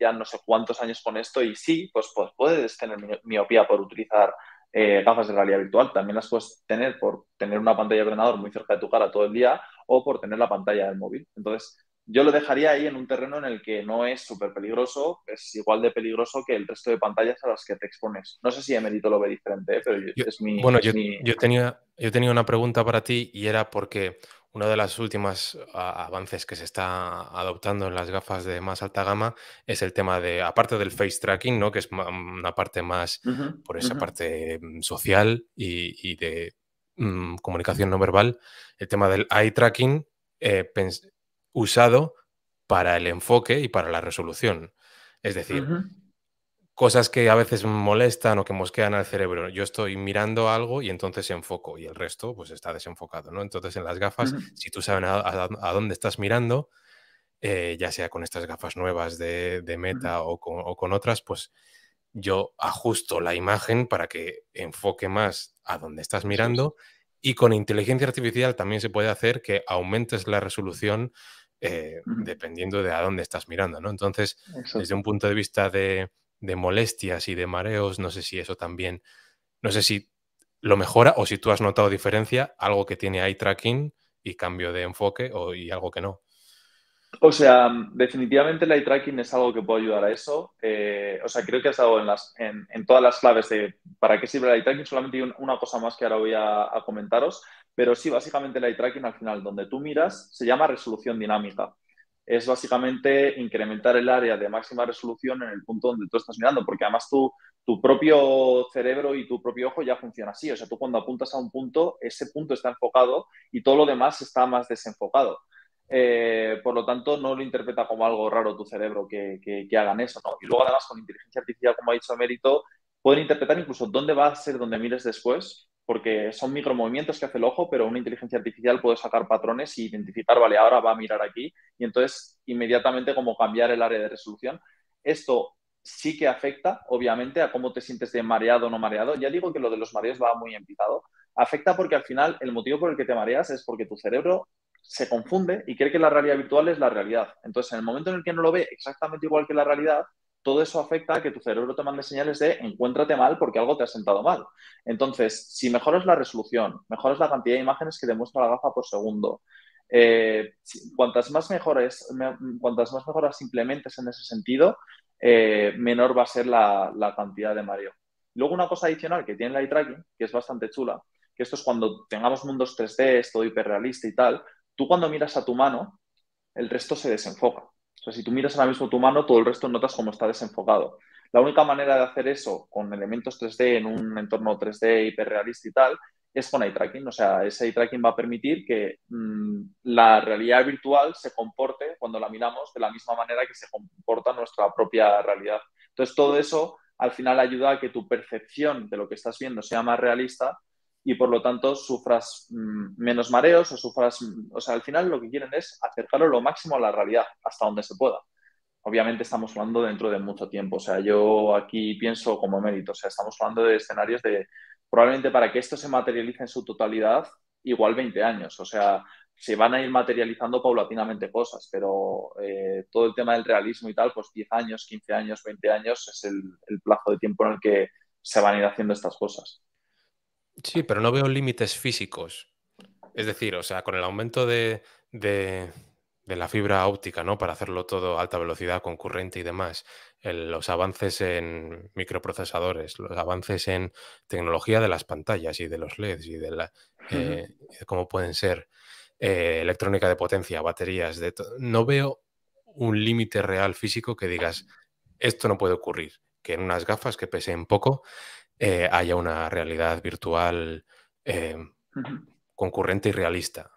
ya no sé cuántos años con esto y sí, pues, pues puedes tener miopía por utilizar eh, gafas de realidad virtual, también las puedes tener por tener una pantalla de ordenador muy cerca de tu cara todo el día o por tener la pantalla del móvil. Entonces, yo lo dejaría ahí en un terreno en el que no es súper peligroso, es igual de peligroso que el resto de pantallas a las que te expones. No sé si Emerito lo ve diferente, pero es mi... Bueno, yo, yo, tenía, yo tenía una pregunta para ti y era porque uno de los últimos avances que se está adoptando en las gafas de más alta gama es el tema de, aparte del face tracking, ¿no? que es una parte más por esa parte mm, social y, de mm, comunicación no verbal, el tema del eye tracking eh, usado para el enfoque y para la resolución. Es decir, cosas que a veces molestan o que mosquean al cerebro. Yo estoy mirando algo y entonces enfoco y el resto pues está desenfocado, ¿no? Entonces en las gafas, si tú sabes a, dónde estás mirando, eh, ya sea con estas gafas nuevas de, meta o, con, otras, pues yo ajusto la imagen para que enfoque más a dónde estás mirando y con inteligencia artificial también se puede hacer que aumentes la resolución eh, dependiendo de a dónde estás mirando, ¿no? Entonces, desde un punto de vista de de molestias y de mareos, no sé si eso también, no sé si lo mejora o si tú has notado diferencia, algo que tiene eye tracking y cambio de enfoque o, y algo que no. O sea, definitivamente el eye tracking es algo que puede ayudar a eso. Eh, o sea, creo que has estado en, las, en, todas las claves de para qué sirve el eye tracking. Solamente hay una cosa más que ahora voy a, a comentaros. Pero sí, básicamente el eye tracking al final, donde tú miras, se llama resolución dinámica es básicamente incrementar el área de máxima resolución en el punto donde tú estás mirando, porque además tu propio cerebro y tu propio ojo ya funciona así. O sea, tú cuando apuntas a un punto, ese punto está enfocado y todo lo demás está más desenfocado. Eh, por lo tanto, no lo interpreta como algo raro tu cerebro que, que hagan eso. ¿no? Y luego, además, con inteligencia artificial, como ha dicho Mérito, pueden interpretar incluso dónde va a ser donde mires después porque son micromovimientos que hace el ojo, pero una inteligencia artificial puede sacar patrones y identificar, vale, ahora va a mirar aquí, y entonces inmediatamente como cambiar el área de resolución. Esto sí que afecta, obviamente, a cómo te sientes de mareado o no mareado. Ya digo que lo de los mareos va muy empitado. Afecta porque al final el motivo por el que te mareas es porque tu cerebro se confunde y cree que la realidad virtual es la realidad. Entonces, en el momento en el que no lo ve exactamente igual que la realidad, todo eso afecta a que tu cerebro te mande señales de encuéntrate mal porque algo te ha sentado mal. Entonces, si mejoras la resolución, mejoras la cantidad de imágenes que te muestra la gafa por segundo, eh, cuantas, más cuantas más mejoras implementes en ese sentido, eh, menor va a ser la, cantidad de mareo. Luego una cosa adicional que tiene el eye tracking, que es bastante chula, que esto es cuando tengamos mundos 3D, esto todo hiperrealista y tal, tú cuando miras a tu mano, el resto se desenfoca. O sea, si tú miras ahora mismo tu mano, todo el resto notas cómo está desenfocado. La única manera de hacer eso con elementos 3D en un entorno 3D hiperrealista y tal es con eye tracking. O sea, ese eye tracking va a permitir que mm, la realidad virtual se comporte cuando la miramos de la misma manera que se comporta nuestra propia realidad. Entonces, todo eso al final ayuda a que tu percepción de lo que estás viendo sea más realista y por lo tanto sufras mm, menos mareos o sufras, mm, o sea, al final lo que quieren es acercarlo lo máximo a la realidad, hasta donde se pueda. Obviamente estamos hablando dentro de mucho tiempo, o sea, yo aquí pienso como mérito, o sea, estamos hablando de escenarios de probablemente para que esto se materialice en su totalidad, igual 20 años, o sea, se van a ir materializando paulatinamente cosas, pero eh, todo el tema del realismo y tal, pues 10 años, 15 años, 20 años es el plazo de tiempo en el que se van a ir haciendo estas cosas. Sí, pero no veo límites físicos. Es decir, o sea, con el aumento de, de, la fibra óptica, ¿no? Para hacerlo todo a alta velocidad, concurrente y demás, los avances en microprocesadores, los avances en tecnología de las pantallas y de los LEDs y de, la, eh, cómo pueden ser eh, electrónica de potencia, baterías, no veo un límite real físico que digas, esto no puede ocurrir, que en unas gafas que pesen poco eh, haya una realidad virtual em, concurrente y realista.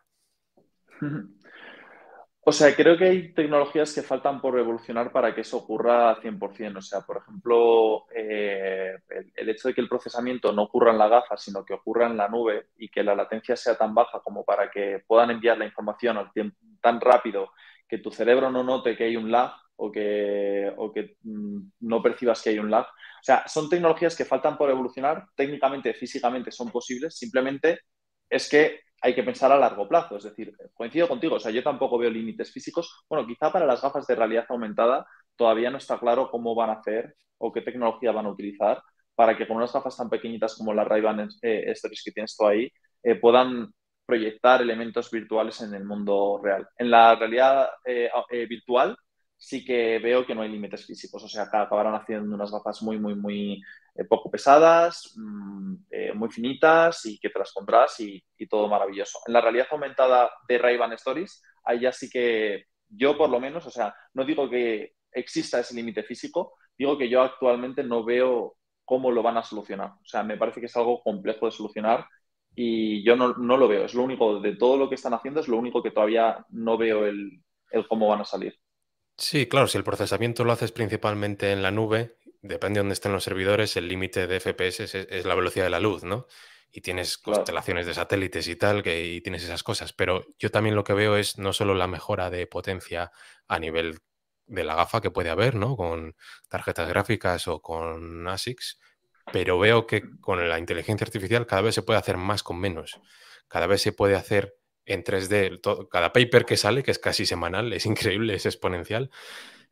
O sea, creo que hay tecnologías que faltan por evolucionar para que eso ocurra 100%. O sea, por ejemplo, eh, el, hecho de que el procesamiento no ocurra en la gafa, sino que ocurra en la nube y que la latencia sea tan baja como para que puedan enviar la información al tiempo, tan rápido que tu cerebro no note que hay un lag, o que, que mm, no percibas que hay un lag. O sea, son tecnologías que faltan por evolucionar, técnicamente, físicamente son posibles, simplemente es que hay que pensar a largo plazo. Es decir, coincido contigo, o sea, yo tampoco veo límites físicos. Bueno, quizá para las gafas de realidad aumentada todavía no está claro cómo van a hacer o qué tecnología van a utilizar para que con unas gafas tan pequeñitas como las Ray-Ban eh, que tienes tú ahí eh, puedan proyectar elementos virtuales en el mundo real. En la realidad eh, virtual sí que veo que no hay límites físicos, o sea, acabarán haciendo unas gafas muy, muy, muy eh, poco pesadas, mm, eh, muy finitas y que te las compras y, todo maravilloso. En la realidad aumentada de Ray-Ban Stories, ahí ya sí que yo por lo menos, o sea, no digo que exista ese límite físico, digo que yo actualmente no veo cómo lo van a solucionar. O sea, me parece que es algo complejo de solucionar y yo no, lo veo. Es lo único, de todo lo que están haciendo, es lo único que todavía no veo el cómo van a salir. Sí, claro, si el procesamiento lo haces principalmente en la nube, depende de dónde estén los servidores, el límite de FPS es, la velocidad de la luz, ¿no? Y tienes constelaciones de satélites y tal, que, y tienes esas cosas. Pero yo también lo que veo es no solo la mejora de potencia a nivel de la gafa que puede haber, ¿no? Con tarjetas gráficas o con ASICs, pero veo que con la inteligencia artificial cada vez se puede hacer más con menos. Cada vez se puede hacer en 3D. Todo, cada paper que sale, que es casi semanal, es increíble, es exponencial,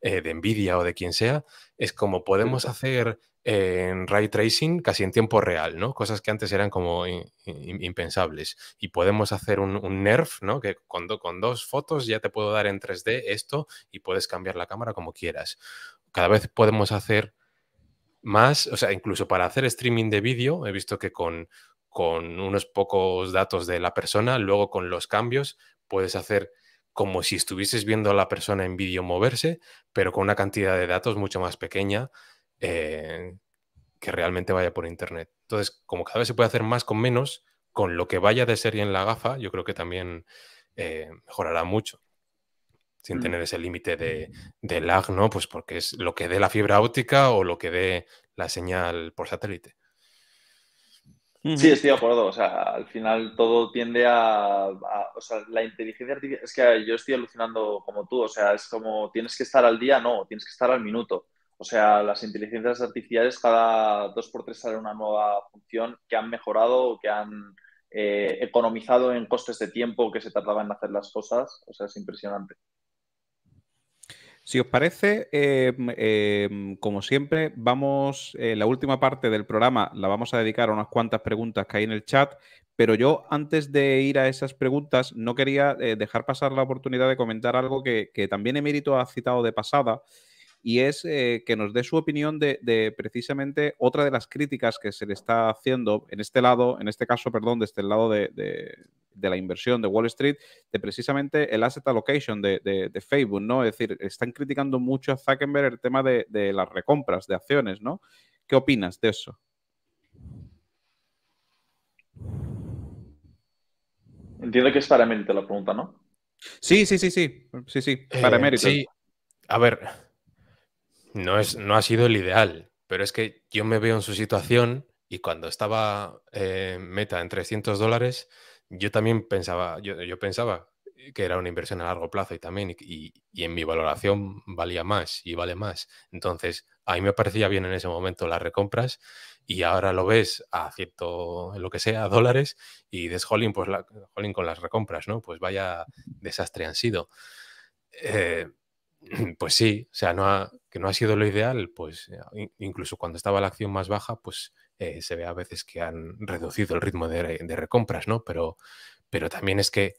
eh, de Nvidia o de quien sea, es como podemos hacer eh, en ray tracing casi en tiempo real, ¿no? Cosas que antes eran como impensables. Y podemos hacer un, nerf, ¿no? Que con, con dos fotos ya te puedo dar en 3D esto y puedes cambiar la cámara como quieras. Cada vez podemos hacer más, o sea, incluso para hacer streaming de vídeo, he visto que con, con unos pocos datos de la persona, luego con los cambios puedes hacer como si estuvieses viendo a la persona en vídeo moverse, pero con una cantidad de datos mucho más pequeña eh, que realmente vaya por internet. Entonces, como cada vez se puede hacer más con menos, con lo que vaya de serie en la gafa, yo creo que también eh, mejorará mucho sin mm. tener ese límite de, de, lag, ¿no? Pues porque es lo que dé la fibra óptica o lo que dé la señal por satélite. Sí, estoy de acuerdo. O sea, al final todo tiende a, O sea, la inteligencia artificial. Es que yo estoy alucinando como tú. O sea, es como tienes que estar al día, no, tienes que estar al minuto. O sea, las inteligencias artificiales cada dos por tres sale una nueva función que han mejorado que han eh, economizado en costes de tiempo que se tardaban en hacer las cosas. O sea, es impresionante. Si os parece, em, em, como siempre, vamos, eh, la última parte del programa la vamos a dedicar a unas cuantas preguntas que hay en el chat, pero yo antes de ir a esas preguntas no quería eh, dejar pasar la oportunidad de comentar algo que, que también Emérito ha citado de pasada y es eh, que nos dé su opinión de, precisamente otra de las críticas que se le está haciendo en este lado, en este caso, perdón, desde el lado de, la inversión de Wall Street, de precisamente el asset allocation de, Facebook, ¿no? Es decir, están criticando mucho a Zuckerberg el tema de, las recompras de acciones, ¿no? ¿Qué opinas de eso? Entiendo que es para mérito la pregunta, ¿no? Sí, sí, sí, sí, sí, sí, para eh, mérito. a ver, no, es, no ha sido el ideal, pero es que yo me veo en su situación y cuando estaba eh, meta en 300 dólares, yo también pensaba, yo, pensaba que era una inversión a largo plazo y también, y, en mi valoración valía más y vale más. Entonces, a mí me parecía bien en ese momento las recompras y ahora lo ves a cierto, lo que sea, dólares y des pues la, con las recompras, ¿no? Pues vaya desastre han sido. Eh, pues sí, o sea, que no ha sido lo ideal, pues eh, incluso cuando estaba la acción más baja, pues eh, se ve a veces que han reducido el ritmo de, recompras, ¿no? Pero, pero, también es que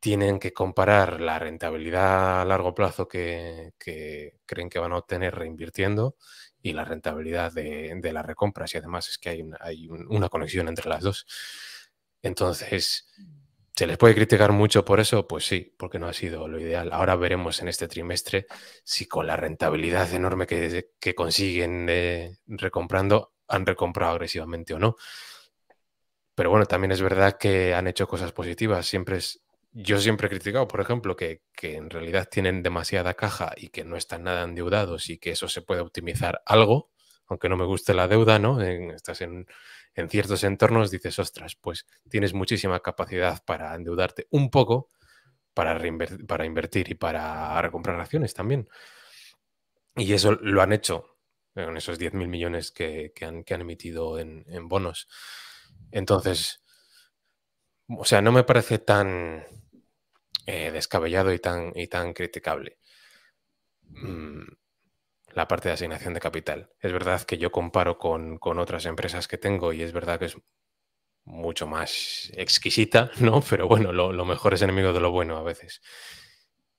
tienen que comparar la rentabilidad a largo plazo que, creen que van a obtener reinvirtiendo y la rentabilidad de, las recompras. Y además es que hay una conexión entre las dos. Entonces, ¿Se les puede criticar mucho por eso? Pues sí, porque no ha sido lo ideal. Ahora veremos en este trimestre si con la rentabilidad enorme que, consiguen eh, recomprando, han recomprado agresivamente o no. Pero bueno, también es verdad que han hecho cosas positivas. Siempre yo siempre he criticado, por ejemplo, que, en realidad tienen demasiada caja y que no están nada endeudados y que eso se puede optimizar algo, aunque no me guste la deuda, ¿no? estás en, en ciertos entornos dices, ostras, pues tienes muchísima capacidad para endeudarte un poco, para, para invertir y para recomprar acciones también. Y eso lo han hecho con esos 10.000 millones que, han, emitido en, bonos. Entonces, o sea, no me parece tan eh, descabellado y tan, y tan criticable. Mm, la parte de asignación de capital. Es verdad que yo comparo con, otras empresas que tengo y es verdad que es mucho más exquisita, ¿no? Pero bueno, lo, mejor es enemigo de lo bueno a veces.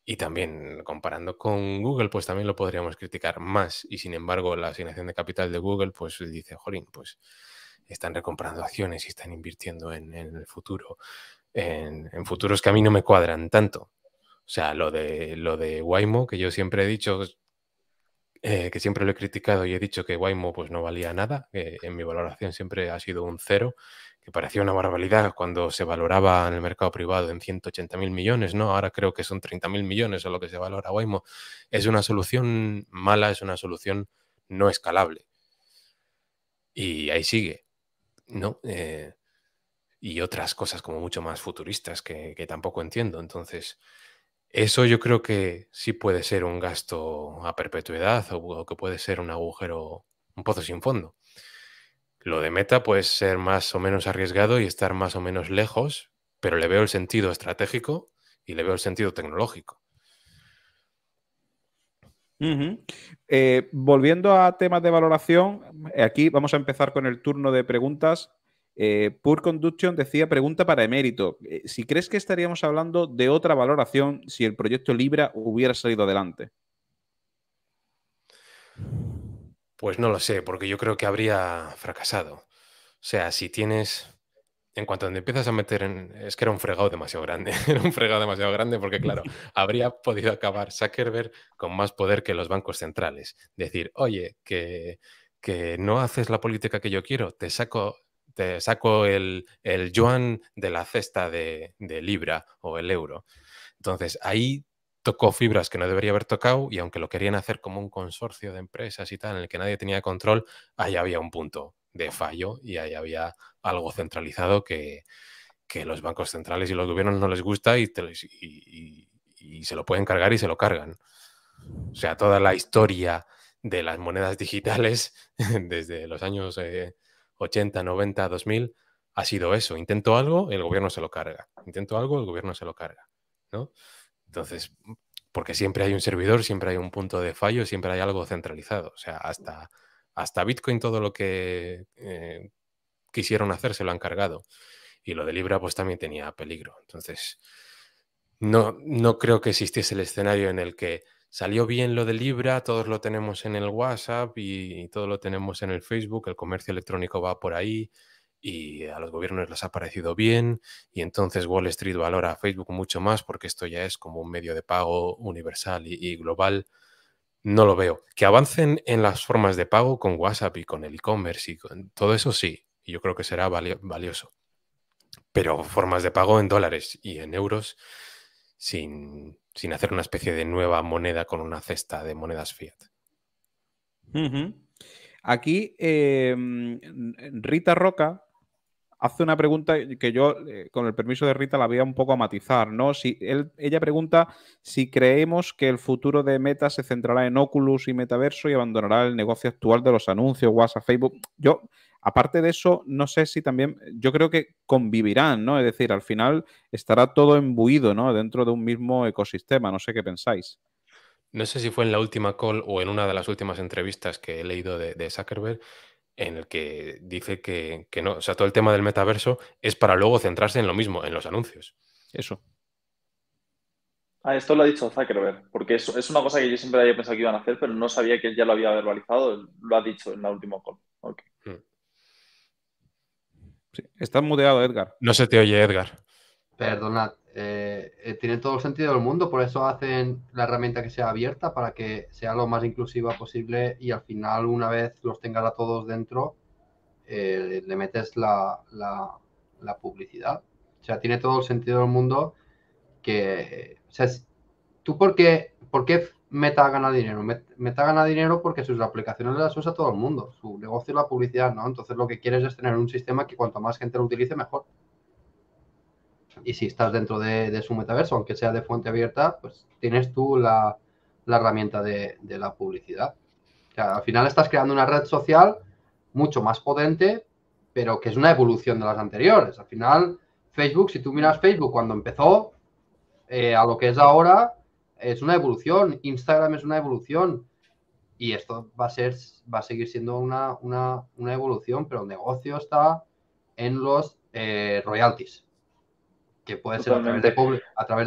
Y también comparando con Google, pues también lo podríamos criticar más. Y sin embargo, la asignación de capital de Google, pues dice, jolín, pues están recomprando acciones y están invirtiendo en, en el futuro, en, futuros que a mí no me cuadran tanto. O sea, lo de, lo de Waymo, que yo siempre he dicho, eh, que siempre lo he criticado y he dicho que Waymo pues, no valía nada, que en mi valoración siempre ha sido un cero, que parecía una barbaridad cuando se valoraba en el mercado privado en 180.000 millones, ¿no? Ahora creo que son 30.000 millones o lo que se valora Waymo. Es una solución mala, es una solución no escalable. Y ahí sigue, ¿no? Eh, y otras cosas como mucho más futuristas que tampoco entiendo. Entonces, eso yo creo que sí puede ser un gasto a perpetuidad o, que puede ser un agujero, un pozo sin fondo. Lo de meta puede ser más o menos arriesgado y estar más o menos lejos, pero le veo el sentido estratégico y le veo el sentido tecnológico. Eh, volviendo a temas de valoración, eh, aquí vamos a empezar con el turno de preguntas. Eh, Pure Conduction decía, pregunta para emérito, eh, si crees que estaríamos hablando de otra valoración si el proyecto Libra hubiera salido adelante. Pues no lo sé, porque yo creo que habría fracasado. O sea, si tienes... En cuanto empiezas a meter en... Es que era un fregado demasiado grande. era un fregado demasiado grande porque, claro, habría podido acabar Zuckerberg con más poder que los bancos centrales. Decir, oye, que no haces la política que yo quiero, te saco te saco el, el yuan de la cesta de, libra o el euro. Entonces, ahí tocó fibras que no debería haber tocado y aunque lo querían hacer como un consorcio de empresas y tal, en el que nadie tenía control, ahí había un punto de fallo y ahí había algo centralizado que, los bancos centrales y los gobiernos no les gusta y, se lo pueden cargar y se lo cargan. O sea, toda la historia de las monedas digitales desde los años eh, 80, 90, 2000, ha sido eso. Intento algo, el gobierno se lo carga. Intento algo, el gobierno se lo carga. Entonces, porque siempre hay un servidor, siempre hay un punto de fallo, siempre hay algo centralizado. O sea, hasta, hasta Bitcoin todo lo que eh, quisieron hacer se lo han cargado. Y lo de Libra pues también tenía peligro. Entonces, no, no creo que existiese el escenario en el que Salió bien lo de Libra, todos lo tenemos en el WhatsApp y, todo lo tenemos en el Facebook, el comercio electrónico va por ahí y a los gobiernos les ha parecido bien y entonces Wall Street valora a Facebook mucho más porque esto ya es como un medio de pago universal y, y global. No lo veo. Que avancen en las formas de pago con WhatsApp y con el e-commerce y con todo eso sí, yo creo que será valioso. Pero formas de pago en dólares y en euros sin, sin hacer una especie de nueva moneda con una cesta de monedas fiat. Aquí eh, Rita Roca hace una pregunta que yo, eh, con el permiso de Rita, la voy a un poco a matizar, ¿no? Si ella pregunta si creemos que el futuro de Meta se centrará en Oculus y Metaverso y abandonará el negocio actual de los anuncios, WhatsApp, Facebook. Yo Aparte de eso, no sé si también, yo creo que convivirán, ¿no? Es decir, al final estará todo embuido, ¿no? Dentro de un mismo ecosistema, no sé qué pensáis. No sé si fue en la última call o en una de las últimas entrevistas que he leído de, Zuckerberg, en el que dice que, no, o sea, todo el tema del metaverso es para luego centrarse en lo mismo, en los anuncios. Eso. Ah, esto lo ha dicho Zuckerberg, porque es, es una cosa que yo siempre había pensado que iban a hacer, pero no sabía que él ya lo había verbalizado, lo ha dicho en la última call. Okay. Hmm. Sí, estás muteado, Edgar. No se te oye, Edgar. Perdona, eh, eh, tiene todo el sentido del mundo, por eso hacen la herramienta que sea abierta para que sea lo más inclusiva posible y al final, una vez los tengas a todos dentro, eh, le metes la, publicidad. O sea, tiene todo el sentido del mundo que. tú, por qué, por qué Meta gana dinero. Meta gana dinero porque sus aplicaciones las usa todo el mundo. Su negocio es la publicidad, ¿no? Entonces lo que quieres es tener un sistema que cuanto más gente lo utilice, mejor. Y si estás dentro de, su metaverso, aunque sea de fuente abierta, pues tienes tú la, herramienta de, la publicidad. al final estás creando una red social mucho más potente, pero que es una evolución de las anteriores. Al final, Facebook, si tú miras Facebook cuando empezó eh, a lo que es ahora, es una evolución, Instagram es una evolución y esto va a ser, va a seguir siendo una, evolución, pero el negocio está en los eh, royalties, que puede ser a través, de,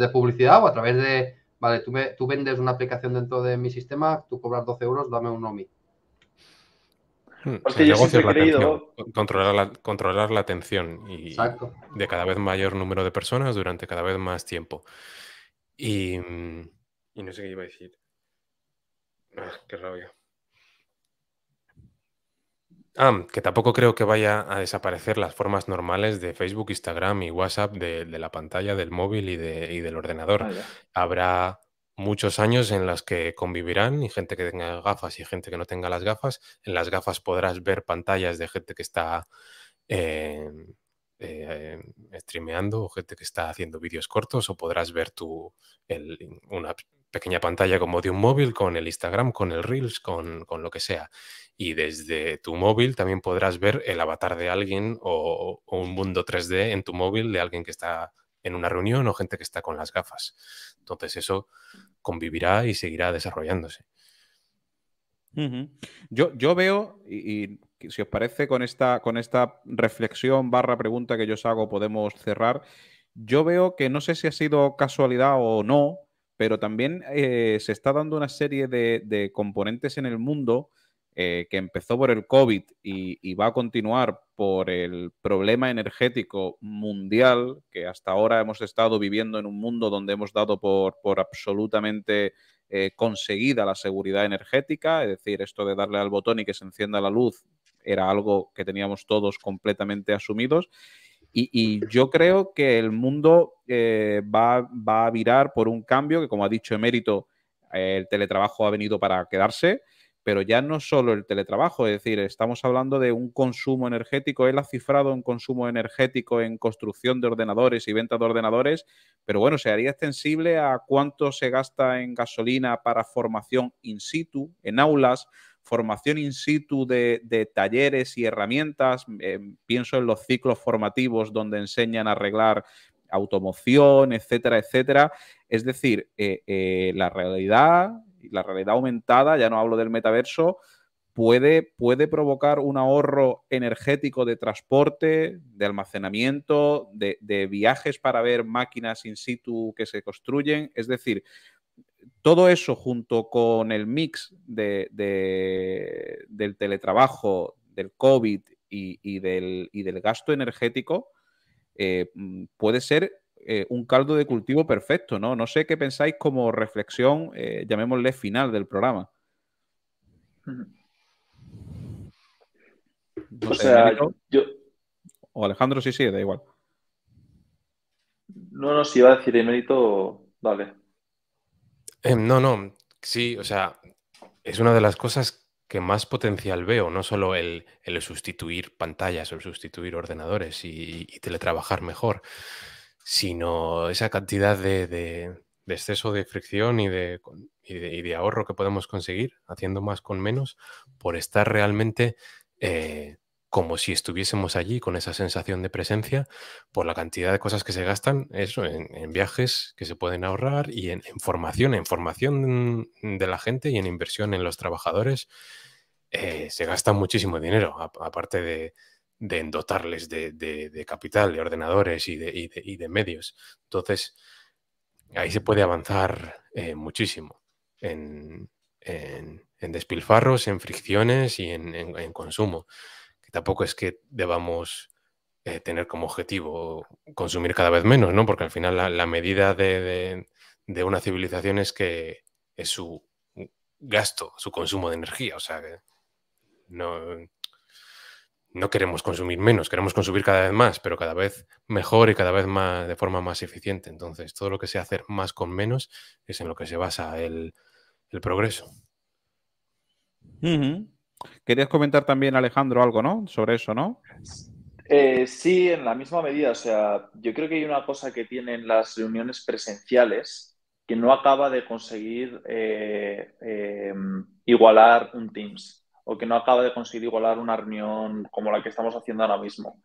publicidad o a través de, vale, tú, vendes una aplicación dentro de mi sistema, tú cobras 12 euros, dame un OMI. Porque el negocio es controlar, la, controlar la atención y de cada vez mayor número de personas durante cada vez más tiempo. Y mm, y no sé qué iba a decir. Ah, qué rabia. Ah, que tampoco creo que vaya a desaparecer las formas normales de Facebook, Instagram y WhatsApp de, la pantalla, del móvil y, del ordenador. Habrá muchos años en las que convivirán y gente que tenga gafas y gente que no tenga las gafas. En las gafas podrás ver pantallas de gente que está eh, eh, streameando o gente que está haciendo vídeos cortos o podrás ver tú el, una, pequeña pantalla como de un móvil, con el Instagram, con el Reels, con, lo que sea. Y desde tu móvil también podrás ver el avatar de alguien o, un mundo 3D en tu móvil de alguien que está en una reunión o gente que está con las gafas. Entonces eso convivirá y seguirá desarrollándose. yo, yo, veo, y, si os parece, con esta, con esta reflexión barra pregunta que yo os hago, podemos cerrar. Yo veo que no sé si ha sido casualidad o no, pero también eh, se está dando una serie de, componentes en el mundo eh, que empezó por el COVID y, va a continuar por el problema energético mundial, que hasta ahora hemos estado viviendo en un mundo donde hemos dado por, absolutamente eh, conseguida la seguridad energética, es decir, esto de darle al botón y que se encienda la luz era algo que teníamos todos completamente asumidos. Y, yo creo que el mundo eh, va, a virar por un cambio que, como ha dicho Emérito, el teletrabajo ha venido para quedarse, pero ya no solo el teletrabajo, es decir, estamos hablando de un consumo energético, él ha cifrado un consumo energético en construcción de ordenadores y venta de ordenadores, pero bueno, se haría extensible a cuánto se gasta en gasolina para formación in situ, en aulas, formación in situ de, talleres y herramientas. Eh, pienso en los ciclos formativos donde enseñan a arreglar automoción, etcétera, etcétera. Es decir, eh, eh, la realidad, la realidad aumentada, ya no hablo del metaverso, puede, puede provocar un ahorro energético de transporte, de almacenamiento, de viajes para ver máquinas in situ que se construyen. Es decir, todo eso junto con el mix del teletrabajo, del COVID y, del, del, gasto energético eh, mm, puede ser eh, un caldo de cultivo perfecto, ¿no? No sé qué pensáis como reflexión, eh, llamémosle final del programa. o sea, yo... O Alejandro, sí, sí, da igual. No, no, si va a decir emérito, vale. Eh, no, no, sí, o sea, es una de las cosas que más potencial veo, no solo el, sustituir pantallas o el sustituir ordenadores y, teletrabajar mejor, sino esa cantidad de, exceso de fricción y de, ahorro que podemos conseguir haciendo más con menos por estar realmente eh, como si estuviésemos allí con esa sensación de presencia por la cantidad de cosas que se gastan eso, en, viajes que se pueden ahorrar y en, formación, en formación de la gente y en inversión en los trabajadores. Eh, se gasta muchísimo dinero, aparte de, de dotarles de, capital, de ordenadores y de, medios. Entonces, ahí se puede avanzar eh, muchísimo en, despilfarros, en fricciones y en consumo tampoco es que debamos eh, tener como objetivo consumir cada vez menos, ¿no? Porque al final la, medida de, una civilización es que es su gasto, su consumo de energía. O sea, que no, no queremos consumir menos, queremos consumir cada vez más, pero cada vez mejor y cada vez más de forma más eficiente. Entonces, todo lo que se hacer más con menos es en lo que se basa el, progreso. Querías comentar también, Alejandro, algo, ¿no? Sobre eso, ¿no? Eh, sí, en la misma medida. O sea, yo creo que hay una cosa que tienen las reuniones presenciales que no acaba de conseguir eh, em, igualar un Teams o que no acaba de conseguir igualar una reunión como la que estamos haciendo ahora mismo.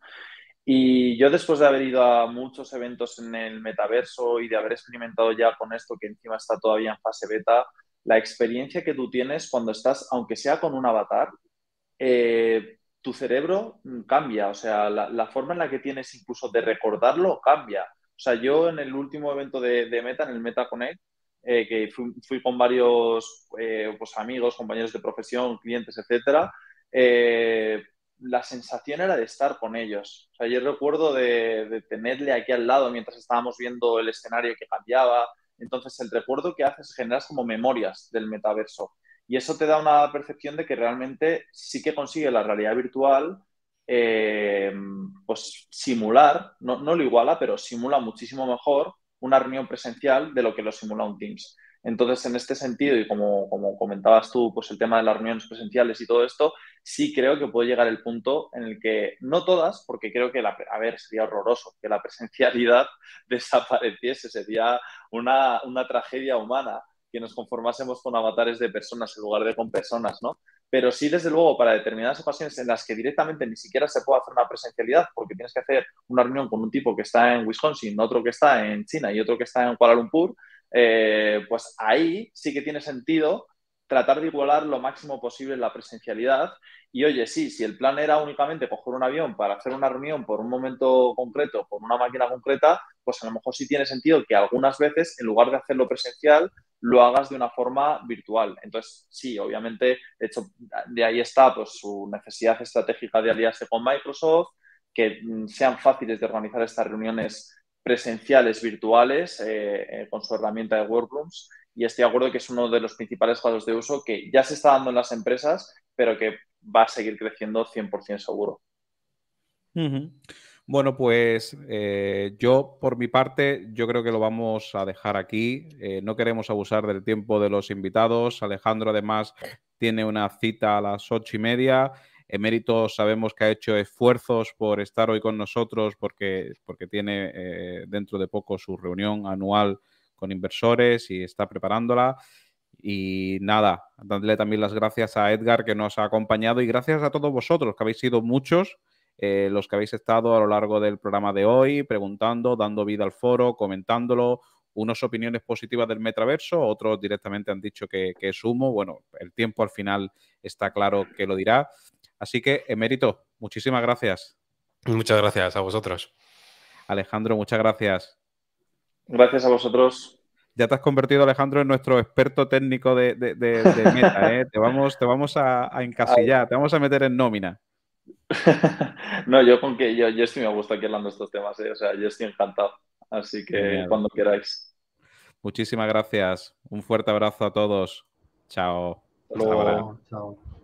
Y yo después de haber ido a muchos eventos en el metaverso y de haber experimentado ya con esto que encima está todavía en fase beta, la experiencia que tú tienes cuando estás, aunque sea con un avatar, eh, tu cerebro mm, cambia, o sea, la, forma en la que tienes incluso de recordarlo cambia. O sea, yo en el último evento de, Meta, en el Meta Connect, eh, que fui, con varios eh, pues, amigos, compañeros de profesión, clientes, etc., la sensación era de estar con ellos. O sea, yo recuerdo de, de, tenerle aquí al lado mientras estábamos viendo el escenario que cambiaba, entonces, el recuerdo que haces generas como memorias del metaverso. Y eso te da una percepción de que realmente sí que consigue la realidad virtual, eh, pues simular, no, lo iguala, pero simula muchísimo mejor una reunión presencial de lo que lo simula un Teams. Entonces, en este sentido, y como, comentabas tú, pues el tema de las reuniones presenciales y todo esto, sí creo que puede llegar el punto en el que, no todas, porque creo que, a ver, sería horroroso que la presencialidad desapareciese, sería una, una tragedia humana que nos conformásemos con avatares de personas en lugar de con personas, ¿no? Pero sí, desde luego, para determinadas ocasiones en las que directamente ni siquiera se puede hacer una presencialidad, porque tienes que hacer una reunión con un tipo que está en Wisconsin, otro que está en China y otro que está en Kuala Lumpur, eh, pues ahí sí que tiene sentido tratar de igualar lo máximo posible la presencialidad. Y oye, sí, si el plan era únicamente coger un avión para hacer una reunión por un momento concreto, por una máquina concreta, pues a lo mejor sí tiene sentido que algunas veces, en lugar de hacerlo presencial, lo hagas de una forma virtual. Entonces, sí, obviamente, de de ahí está pues, su necesidad estratégica de aliarse con Microsoft, que mm, sean fáciles de organizar estas reuniones presenciales virtuales eh, eh, con su herramienta de Workrooms y estoy de acuerdo que es uno de los principales casos de uso que ya se está dando en las empresas, pero que va a seguir creciendo 100% seguro. Bueno, pues eh, yo por mi parte, yo creo que lo vamos a dejar aquí. no queremos abusar del tiempo de los invitados. Alejandro además tiene una cita a las ocho y media. Emérito sabemos que ha hecho esfuerzos por estar hoy con nosotros porque, porque tiene eh, dentro de poco su reunión anual con inversores y está preparándola. Y nada, darle también las gracias a Edgar que nos ha acompañado y gracias a todos vosotros que habéis sido muchos. Eh, los que habéis estado a lo largo del programa de hoy, preguntando, dando vida al foro, comentándolo, unos opiniones positivas del metaverso, otros directamente han dicho que, que, es humo. Bueno, el tiempo al final está claro que lo dirá. Así que, emérito, muchísimas gracias. Muchas gracias a vosotros. Alejandro, muchas gracias. Gracias a vosotros. Ya te has convertido, Alejandro, en nuestro experto técnico de, meta. ¿eh? te vamos, te vamos a, encasillar, te vamos a meter en nómina. no, yo con que yo, yo estoy me gusta aquí hablando estos temas, ¿eh? o sea, yo estoy encantado. Así que cuando queráis. Muchísimas gracias. Un fuerte abrazo a todos. Chao. Chao.